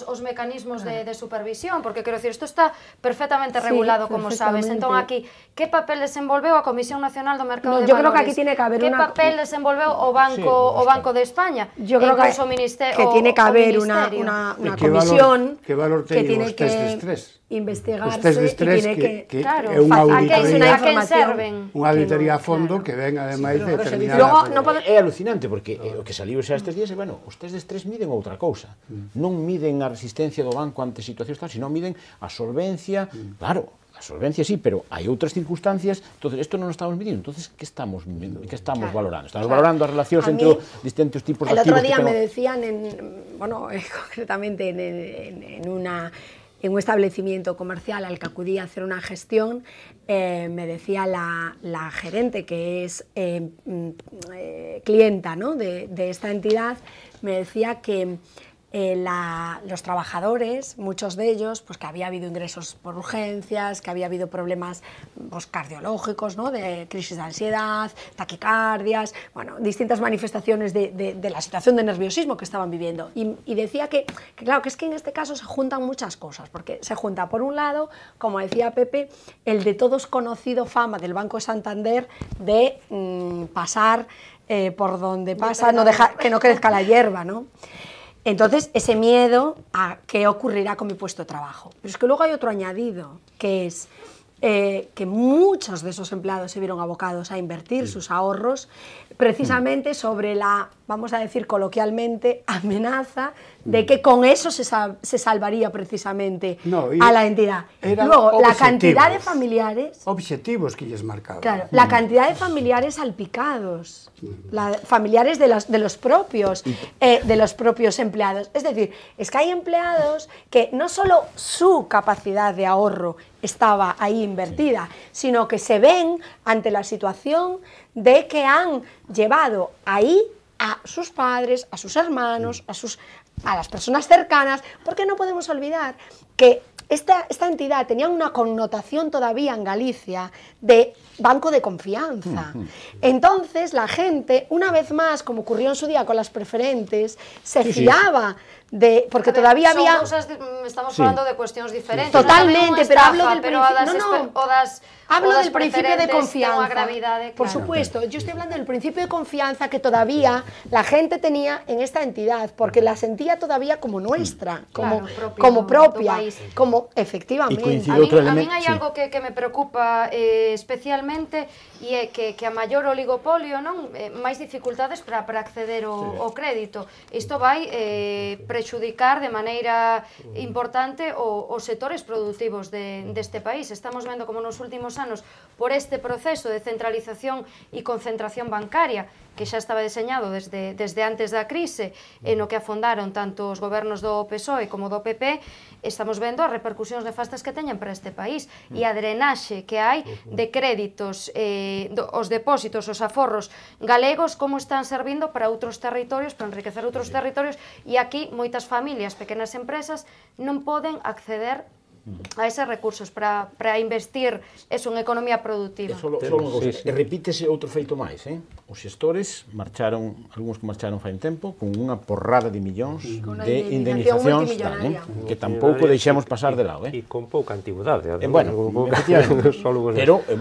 los mecanismos de, de, supervisión, porque quiero decir, esto está perfectamente regulado, sí, como sabes. Entón, aquí, que papel desenvolveu a Comisión Nacional do Mercado no, de Valores? Yo creo que aquí tiene que haber ¿Qué una... Que papel desenvolveu o Banco, sí, o banco de España? Yo creo que, que tiene que haber una, una, una ¿Qué comisión valor, ¿qué valor que tiene que... investigarse os test de estrés que, que, que claro, é unha auditoría, a quen serven? Unha auditoría a fondo que, que ven ademais sí, de determinada... Logo, no pode... É alucinante, porque no. Eh, o que saliu xa estes días é, eh, bueno, os test de estrés miden outra cousa. Mm. Non miden a resistencia do banco ante situacións tal, sino miden a solvencia, mm. solvencia sí, pero hay otras circunstancias, entonces esto no lo estamos midiendo. entonces ¿qué estamos estamos valorando? Estamos valorando las relaciones entre distintos tipos de activos. El otro día me decían en bueno, concretamente en, una en un establecimiento comercial al que acudí a hacer una gestión, eh, me decía la, gerente, que es eh, mm, eh, clienta de, de, esta entidad, me decía que eh, los trabajadores, muchos de ellos, pues que había habido ingresos por urgencias, que había habido problemas pues, cardiológicos, ¿no? de crisis de ansiedad, taquicardias, bueno, distintas manifestaciones de, la situación de nerviosismo que estaban viviendo. Y, decía que, claro, que es que en este caso se juntan muchas cosas, porque se junta, por un lado, como decía Pepe, el de todos conocido fama del Banco Santander de mm, pasar eh, por donde pasa, que no crezca la hierba, ¿no? Entonces, ese miedo a qué ocurrirá con mi puesto de trabajo. Pero es que luego hay otro añadido, que es eh, que muchos de esos empleados se vieron abocados a invertir sus ahorros precisamente sobre la vamos a decir coloquialmente, amenaza de mm. que con eso se, salvaría precisamente a la entidad. Luego, la cantidad de familiares... Objetivos que ellos marcado Claro, la mm. cantidad de familiares salpicados, mm. familiares de los, de los propios, eh, de los propios empleados. Es decir, es que hay empleados que no solo su capacidad de ahorro estaba ahí invertida, sino que se ven ante la situación de que han llevado ahí a sus padres, a sus hermanos, mm. a, sus, a las personas cercanas, porque no podemos olvidar que esta, esta, entidad tenía una connotación todavía en Galicia de banco de confianza. Mm. Entonces la gente, una vez más, como ocurrió en su día con las preferentes, se fiaba de... porque todavía había... Mm, estamos hablando de cuestiones diferentes. Totalmente, pero hablo del no, Hablo del principio de confianza. Claro. Por supuesto, yo estoy hablando del principio de confianza que todavía la gente tenía en esta entidad, porque la sentía todavía como nuestra, como, claro, propio, como propia, como efectivamente. A mí, a mí hay sí. algo que, que, me preocupa eh, especialmente y é que, que a maior oligopolio non eh, máis dificultades para, para acceder o, sí. o crédito. Isto vai eh, prexudicar de maneira importante o, os sectores productivos de, deste país. Estamos vendo como nos últimos últimos anos por este proceso de centralización e concentración bancaria que xa estaba deseñado desde, desde antes da crise e no que afondaron tanto os gobernos do PSOE como do PP, estamos vendo as repercusións nefastas que teñen para este país e a drenaxe que hai de créditos, eh, do, os depósitos, os aforros galegos, como están servindo para outros territorios, para enriquecer outros territorios, e aquí moitas familias, pequenas empresas, non poden acceder a eses recursos para, para investir eso en economía productiva. Eso solo, solo sí, sí. E repítese outro feito máis, eh? Os xestores marcharon, algúns que marcharon fai un tempo, con unha porrada de millóns sí. de indemnizacións, eh? que tampouco deixamos pasar de lado. Eh? E con pouca antigüedade. Eh, bueno, pero, eh,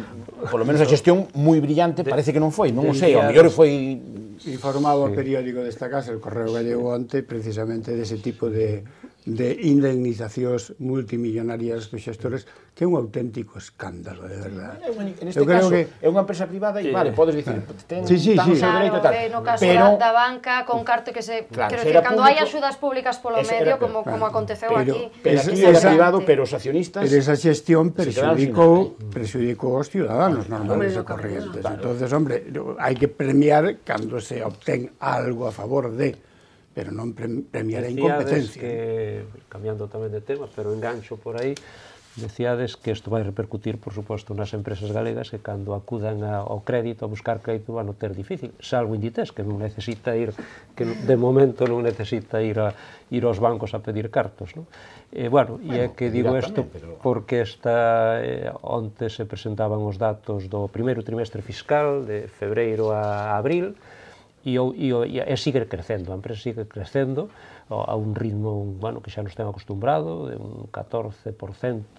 polo menos a xestión moi brillante parece que non foi, non o sei, ao mellor foi... sí. o periódico desta casa, o Correo Gallego, ante, precisamente dese tipo de de indemnizacións multimillonarias dos xestores, que é un auténtico escándalo, de Sí, eh, En este eu creo caso, que... é unha empresa privada e, sí. vale, podes dicir, ten sí, sí, tan sí. Claro, dereito tal. Eh, no caso pero... da banca, con carto que se... Claro, creo que cando hai axudas públicas polo medio, era, como, claro, como aconteceu pero, aquí... Pero aquí era esa, privado, pero os accionistas... Pero esa xestión perxudicou, perxudicou os ciudadanos normales e corrientes. Claro. Entonces, hombre, hai que premiar cando se obtén algo a favor de pero non premiar a incompetencia. Que, cambiando tamén de tema, pero engancho por aí, Decíades que isto vai repercutir, por suposto, nas empresas galegas que cando acudan ao crédito a buscar crédito van o ter difícil, salvo Inditex, que non necesita ir, que de momento non necesita ir a ir aos bancos a pedir cartos, non? E, eh, bueno, bueno, e é que digo isto pero... porque esta eh, onte se presentaban os datos do primeiro trimestre fiscal de febreiro a abril, e, o, e, o, e sigue crecendo, a empresa sigue crecendo a un ritmo bueno, que xa nos ten acostumbrado, de un 14%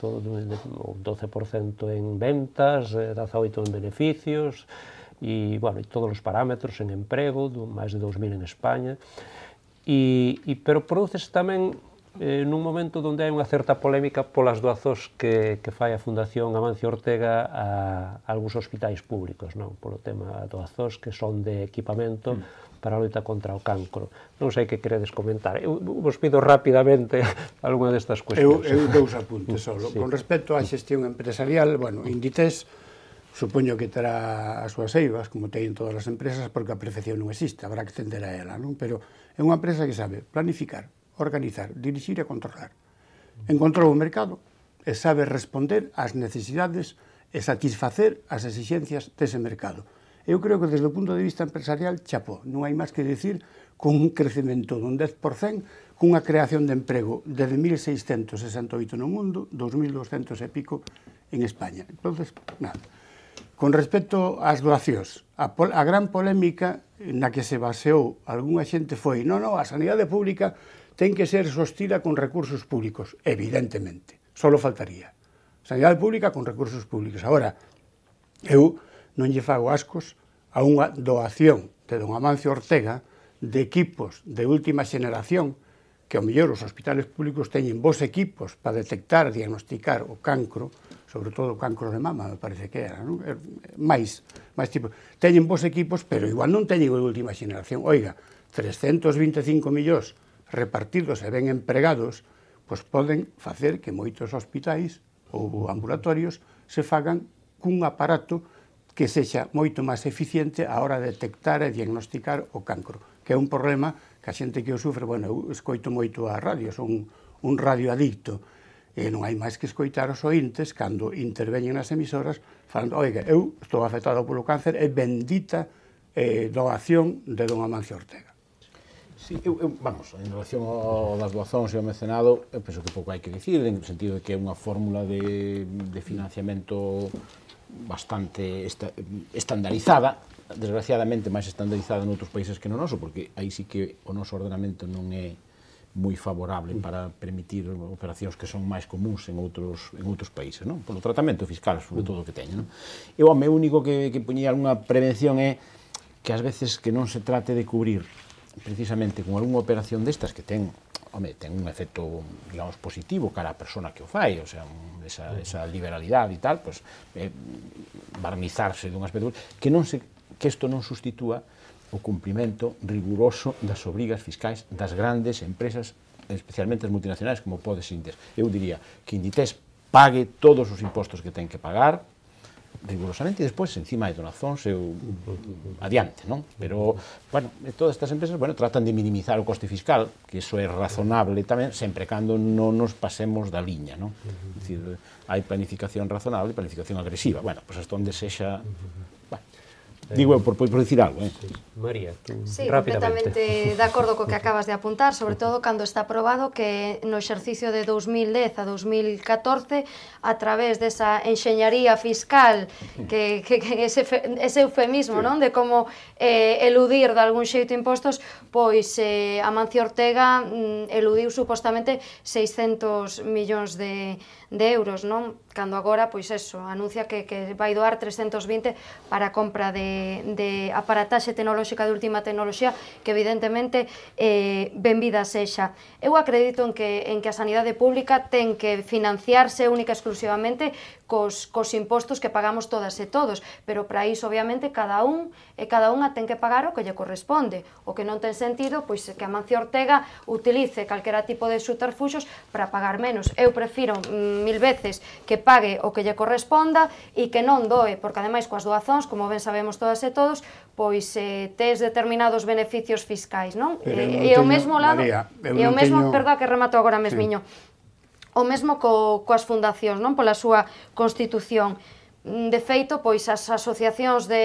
ou 12% en ventas, 18% eh, en beneficios, e, bueno, e todos os parámetros en emprego, máis de 2.000 en España. E, e, pero produces tamén eh, nun momento onde hai unha certa polémica polas doazos que, que fai a Fundación Amancio Ortega a, a algúns hospitais públicos, non? Polo tema doazos que son de equipamento mm. para a loita contra o cancro. Non sei que queredes comentar. Eu vos pido rapidamente algunha destas cuestións. Eu, eu dous apuntes solo. Sí. Con respecto á xestión empresarial, bueno, Inditex supoño que terá as súas eivas, como teñen todas as empresas, porque a perfección non existe, habrá que tender a ela, non? Pero é unha empresa que sabe planificar, organizar, dirigir e controlar. Encontrou o mercado e sabe responder ás necesidades e satisfacer as exigencias dese mercado. Eu creo que desde o punto de vista empresarial, chapó, non hai máis que decir con un crecemento dun 10%, cunha creación de emprego de 1.668 no mundo, 2.200 e pico en España. Entonces, nada. Con respecto ás doacións, a, pol, a gran polémica na que se baseou algunha xente foi non, non, a sanidade pública ten que ser sostida con recursos públicos, evidentemente, solo faltaría. Sanidade pública con recursos públicos. Agora, eu non lle fago ascos a unha doación de don Amancio Ortega de equipos de última xeneración que ao mellor os hospitales públicos teñen vos equipos para detectar, diagnosticar o cancro, sobre todo o cancro de mama, me parece que era, non? Eh, máis, máis tipo. Teñen vos equipos, pero igual non teñen de última xeneración. Oiga, 325 millóns repartidos e ben empregados, pois poden facer que moitos hospitais ou ambulatorios se fagan cun aparato que sexa moito máis eficiente a hora de detectar e diagnosticar o cancro, que é un problema que a xente que o sufre, bueno, eu escoito moito a radio, son un, un radioadicto, e non hai máis que escoitar os ointes cando interveñen nas emisoras falando, oiga, eu estou afectado polo cáncer e bendita eh, doación de don Amancio Ortega. Sí, eu, eu, vamos, en relación ao das doazóns e ao mecenado, eu penso que pouco hai que dicir, en sentido de que é unha fórmula de, de financiamento bastante esta, estandarizada, desgraciadamente máis estandarizada noutros países que no noso, porque aí sí que o noso ordenamento non é moi favorable para permitir operacións que son máis comuns en outros, en outros países, non? Polo tratamento fiscal, sobre todo, que teño, non? Eu, o meu único que, que puñía unha prevención é que ás veces que non se trate de cubrir precisamente con algunha operación destas que ten home, ten un efecto, digamos, positivo cara a persona que o fai, o sea, esa, esa liberalidade e tal, pues, eh, barnizarse dun aspecto, que non se, que isto non sustitúa o cumprimento riguroso das obrigas fiscais das grandes empresas, especialmente as multinacionais, como pode Sintes. Eu diría que Inditex pague todos os impostos que ten que pagar, rigurosamente e despois encima de donazóns e o, adiante, non? Pero, bueno, todas estas empresas, bueno, tratan de minimizar o coste fiscal, que iso é razonable tamén, sempre cando non nos pasemos da liña, non? É dicir, hai planificación razonable e planificación agresiva. Bueno, pois pues hasta onde sexa Eh, Digo eu, por, por dicir algo, eh? María, tú, sí, completamente de acordo co que acabas de apuntar, sobre todo cando está probado que no exercicio de 2010 a 2014, a través desa enxeñaría fiscal, que, que, que ese, ese eufemismo, sí. non? De como eh, eludir de algún xeito impostos, pois eh, Amancio Ortega mm, eludiu supostamente 600 millóns de, de euros, non? cando agora, pois eso, anuncia que, que vai doar 320 para a compra de, de aparataxe tecnolóxica de última tecnoloxía que evidentemente eh, benvida sexa. Eu acredito en que, en que a sanidade pública ten que financiarse única e exclusivamente cos, cos impostos que pagamos todas e todos, pero para iso obviamente cada un e cada unha ten que pagar o que lle corresponde. O que non ten sentido, pois que Amancio Ortega utilice calquera tipo de subterfuxos para pagar menos. Eu prefiro mm, mil veces que pague o que lle corresponda e que non doe, porque ademais coas doazóns, como ben sabemos todas e todos, pois eh, tes determinados beneficios fiscais, non? Pero e, e o mesmo lado, María, e o mesmo, teño... perdoa que remato agora mesmiño. Sí o mesmo co, coas fundacións, non pola súa constitución. Mm, de feito, pois as asociacións de,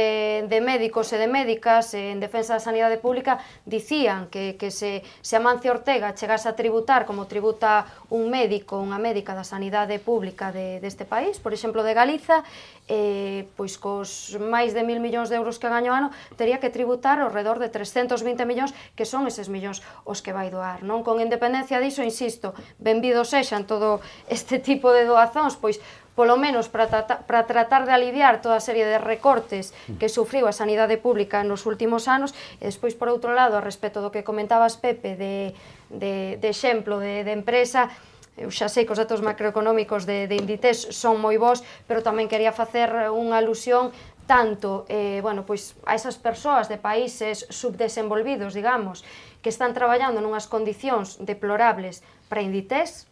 de médicos e de médicas eh, en defensa da sanidade pública dicían que, que se, se Amancio Ortega chegase a tributar como tributa un médico, unha médica da sanidade pública de, deste país, por exemplo de Galiza, eh, pois cos máis de mil millóns de euros que gaño ano, teria que tributar ao redor de 320 millóns, que son eses millóns os que vai doar. Non Con independencia diso, insisto, benvido sexan todo este tipo de doazóns, pois polo menos para trata, para tratar de aliviar toda a serie de recortes que sufriu a sanidade pública nos últimos anos, e despois, por outro lado, a respecto do que comentabas, Pepe, de, de, de exemplo de, de empresa, eu xa sei que os datos macroeconómicos de, de Inditex son moi bons, pero tamén quería facer unha alusión tanto eh, bueno, pois, a esas persoas de países subdesenvolvidos, digamos, que están traballando nunhas condicións deplorables para Inditex,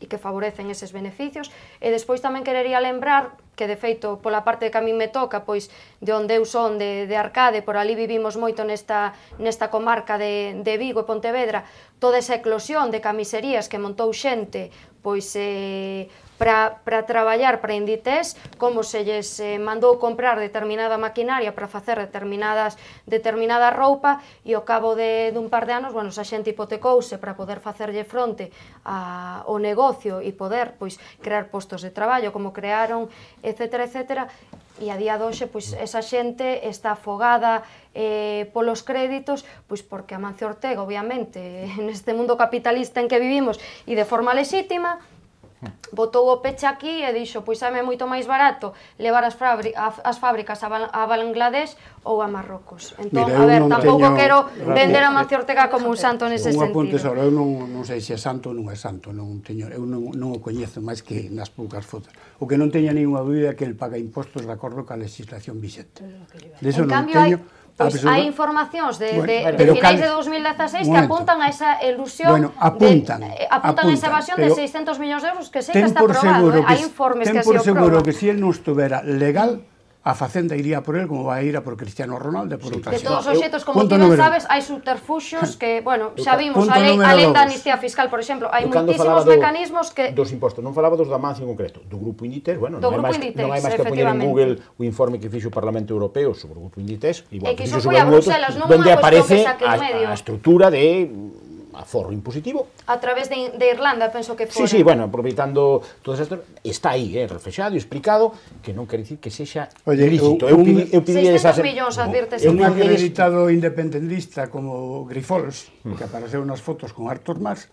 e que favorecen eses beneficios. E despois tamén querería lembrar que de feito pola parte que a mí me toca, pois de onde eu son de, de Arcade, por ali vivimos moito nesta, nesta comarca de, de Vigo e Pontevedra, toda esa eclosión de camiserías que montou xente pois eh, para, para traballar para Inditex, como se lles eh, mandou comprar determinada maquinaria para facer determinadas determinada roupa e ao cabo de dun par de anos, bueno, xa xente hipotecouse para poder facerlle fronte a, o negocio e poder pois crear postos de traballo como crearon, etcétera, etcétera, e a día de hoxe pois esa xente está afogada eh, polos créditos, pois porque Amancio Ortega, obviamente, neste mundo capitalista en que vivimos e de forma lexítima, botou o peche aquí e dixo, pois é moito máis barato levar as, fábri as fábricas a, Bangladesh ou a Marrocos. Entón, Mira, a ver, tampouco teño... quero vender a Mancio Ortega como un santo nese sentido. Un apunte sobre, eu non, non sei se é santo ou non é santo, non teño, eu non, non o coñezo máis que nas poucas fotos. O que non teña ninguna dúbida é que el paga impostos de acordo ca legislación vixente. De iso non teño... Hai Pois pues hai informacións de, bueno, de, de finais cal... de 2016 que apuntan a esa elusión bueno, apuntan, de, eh, apuntan, apuntan a esa evasión de 600 millóns de euros que sei que está probado, eh? hai informes que así o proban. por seguro que se si el non estuvera legal, a Facenda iría por él como vai ir a por Cristiano Ronaldo por sí. outra De todos os xetos, como ti non sabes, hai subterfugios que, bueno, xa vimos, a lei, a lei da amnistía fiscal, por exemplo, hai moitísimos mecanismos que... Dos impostos, non falaba dos da Mancia en concreto, do Grupo Inditex, bueno, do non, hai máis, Inditex, non hai máis que poñer en Google o informe que fixo o Parlamento Europeo sobre o Grupo Inditex, igual e que, que fixo sobre o Bruselas, non donde aparece a, a estrutura de aforro impositivo. A través de, de Irlanda, penso que foi. Sí, sí, bueno, aproveitando todas estas... Está aí, eh, reflexado e explicado, que non quer dicir que sexa Oye, ilícito. Eu, un, eu 600 esas... millóns, advirtes. Un acreditado independentista como Grifols, que apareceu nas fotos con Artur Mas,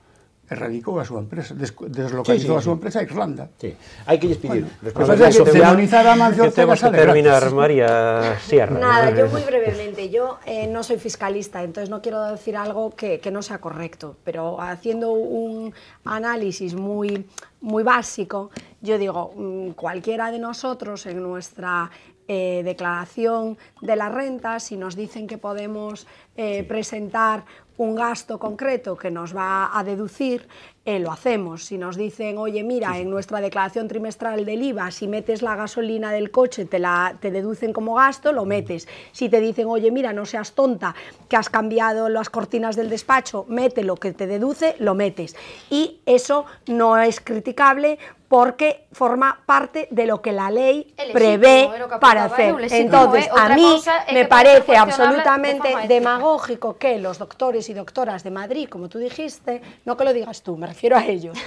erradicó a su empresa, deslocalizó a su empresa a Irlanda. Sí. Hay que despedir. Bueno, Después pues eso, que te demonizar a que terminar, María Sierra. Nada, yo muy brevemente. Yo eh, no soy fiscalista, entonces no quiero decir algo que, que no sea correcto, pero haciendo un análisis muy muy básico, yo digo, mm, cualquiera de nosotros en nuestra eh, declaración de la renta, si nos dicen que podemos eh, presentar un gasto concreto que nos va a deducir, eh, lo hacemos. Si nos dicen, oye, mira, en nuestra declaración trimestral del IVA, si metes la gasolina del coche, te, la, te deducen como gasto, lo mm. metes. Si te dicen, oye, mira, no seas tonta, que has cambiado las cortinas del despacho, mete lo que te deduce, lo metes. Y eso no es criticable porque forma parte de lo que la ley prevé para hacer. Entonces, ¿eh? a mí me parece absolutamente demagógico que los doctores y doctoras de Madrid, como tú dijiste, no que lo digas tú, me refiero a ellos,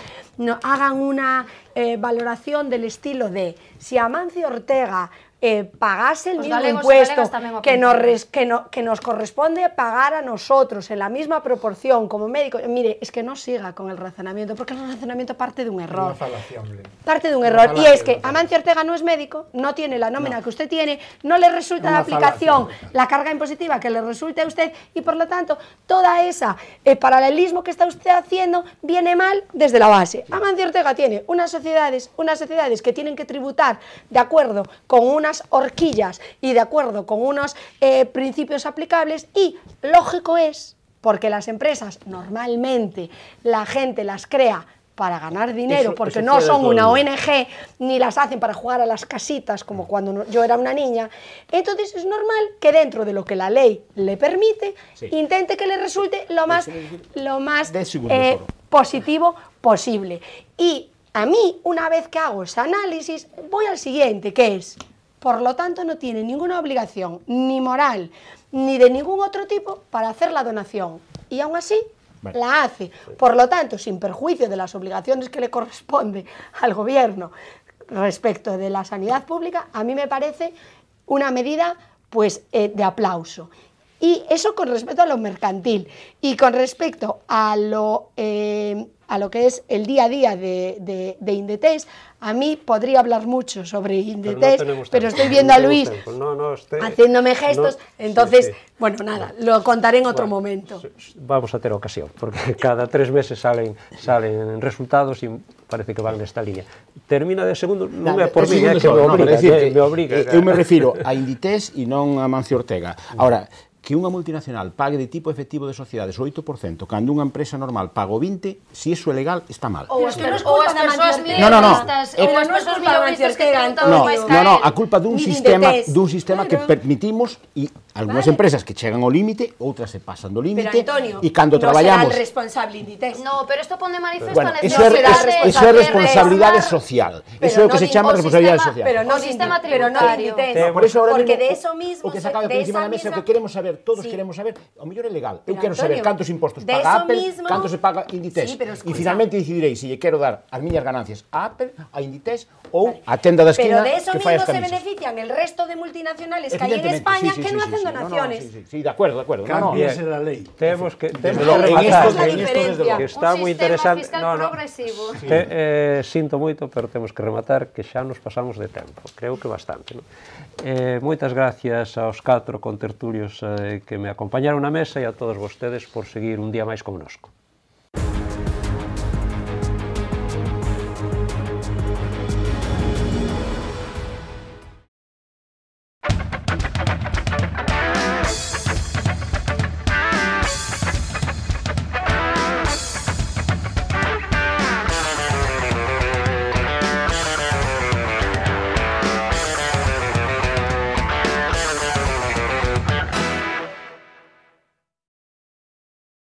hagan una eh, valoración del estilo de si Amancio Ortega eh, pagase el mismo impuesto que nos, que, que nos corresponde pagar a nosotros en la misma proporción como médico, Mire, es que no siga con el razonamiento, porque el razonamiento parte de un error. parte de un error. y es que Amancio Ortega no es médico, no tiene la nómina que usted tiene, no le resulta la aplicación la carga impositiva que le resulte a usted y por lo tanto toda esa eh, paralelismo que está usted haciendo viene mal desde la base. Amancio Ortega tiene unas sociedades, unas sociedades que tienen que tributar de acuerdo con una horquillas y de acuerdo con unos eh, principios aplicables y lógico es, porque las empresas normalmente la gente las crea para ganar dinero, porque no son una ONG, ni las hacen para jugar a las casitas como cuando yo era una niña. Entonces es normal que dentro de lo que la ley le permite, intente que le resulte lo más, lo más eh, positivo posible. Y a mí, una vez que hago ese análisis, voy al siguiente, que es por lo tanto, no tiene ninguna obligación, ni moral, ni de ningún otro tipo para hacer la donación. Y aún así, la hace. Por lo tanto, sin perjuicio de las obligaciones que le corresponde al gobierno respecto de la sanidad pública, a mí me parece una medida pues eh, de aplauso. Y eso con respecto a lo mercantil y con respecto a lo eh, a lo que es el día a día de, de, Inditex. A mí podría hablar mucho sobre Inditex, pero, estoy viendo a Luis este- haciéndome gestos, entonces, bueno, nada, lo contaré en otro momento. Vamos a tener ocasión, porque cada tres meses salen, salen resultados y parece que van en esta línea. Termina de segundo, no por mí, que me obliga. No, me refiero me a Inditex y no a Mancio Ortega. Ahora... que unha multinacional pague de tipo efectivo de sociedades o 8% cando unha empresa normal paga o 20, se si iso é legal, está mal. Ou as, persoas milionistas, no, no, no. ou que, ganan todo que, que, que, que, que, que, que, que, que, dun que, que, que, que, algunhas vale. empresas que chegan ao límite, outras se pasan do límite. e cando no traballamos será No, pero isto pon de manifesto bueno, a necesidade de Iso é responsabilidade social. Iso é o que se chama responsabilidade social. Pero no sistema tributario. Pero no, por eso ahora porque mismo, de eso mismo o que se acaba de encima da mesa, o que queremos saber, todos sí. queremos saber, o mellor é legal. Pero, Eu quero saber cantos impostos paga Apple, mismo, se paga Inditex. e finalmente decidirei se lle quero dar as miñas ganancias a Apple, a Inditex ou a tenda da esquina que fai as camisas. Pero de eso mismo se benefician el resto de multinacionales que hai en España que non hacen sí, No, no, sí, sí, sí, de acuerdo, de acuerdo. Cámbiese no, la ley. Tenemos que temos que rematar. Esto que esto, desde que está moi interesante. No, no. Progresivo. Sí. Te, eh, sinto moito, pero temos que rematar que xa nos pasamos de tempo. Creo que bastante, ¿no? Eh, moitas gracias aos catro contertulios eh, que me acompañaron na mesa e a todos vostedes por seguir un día máis connosco.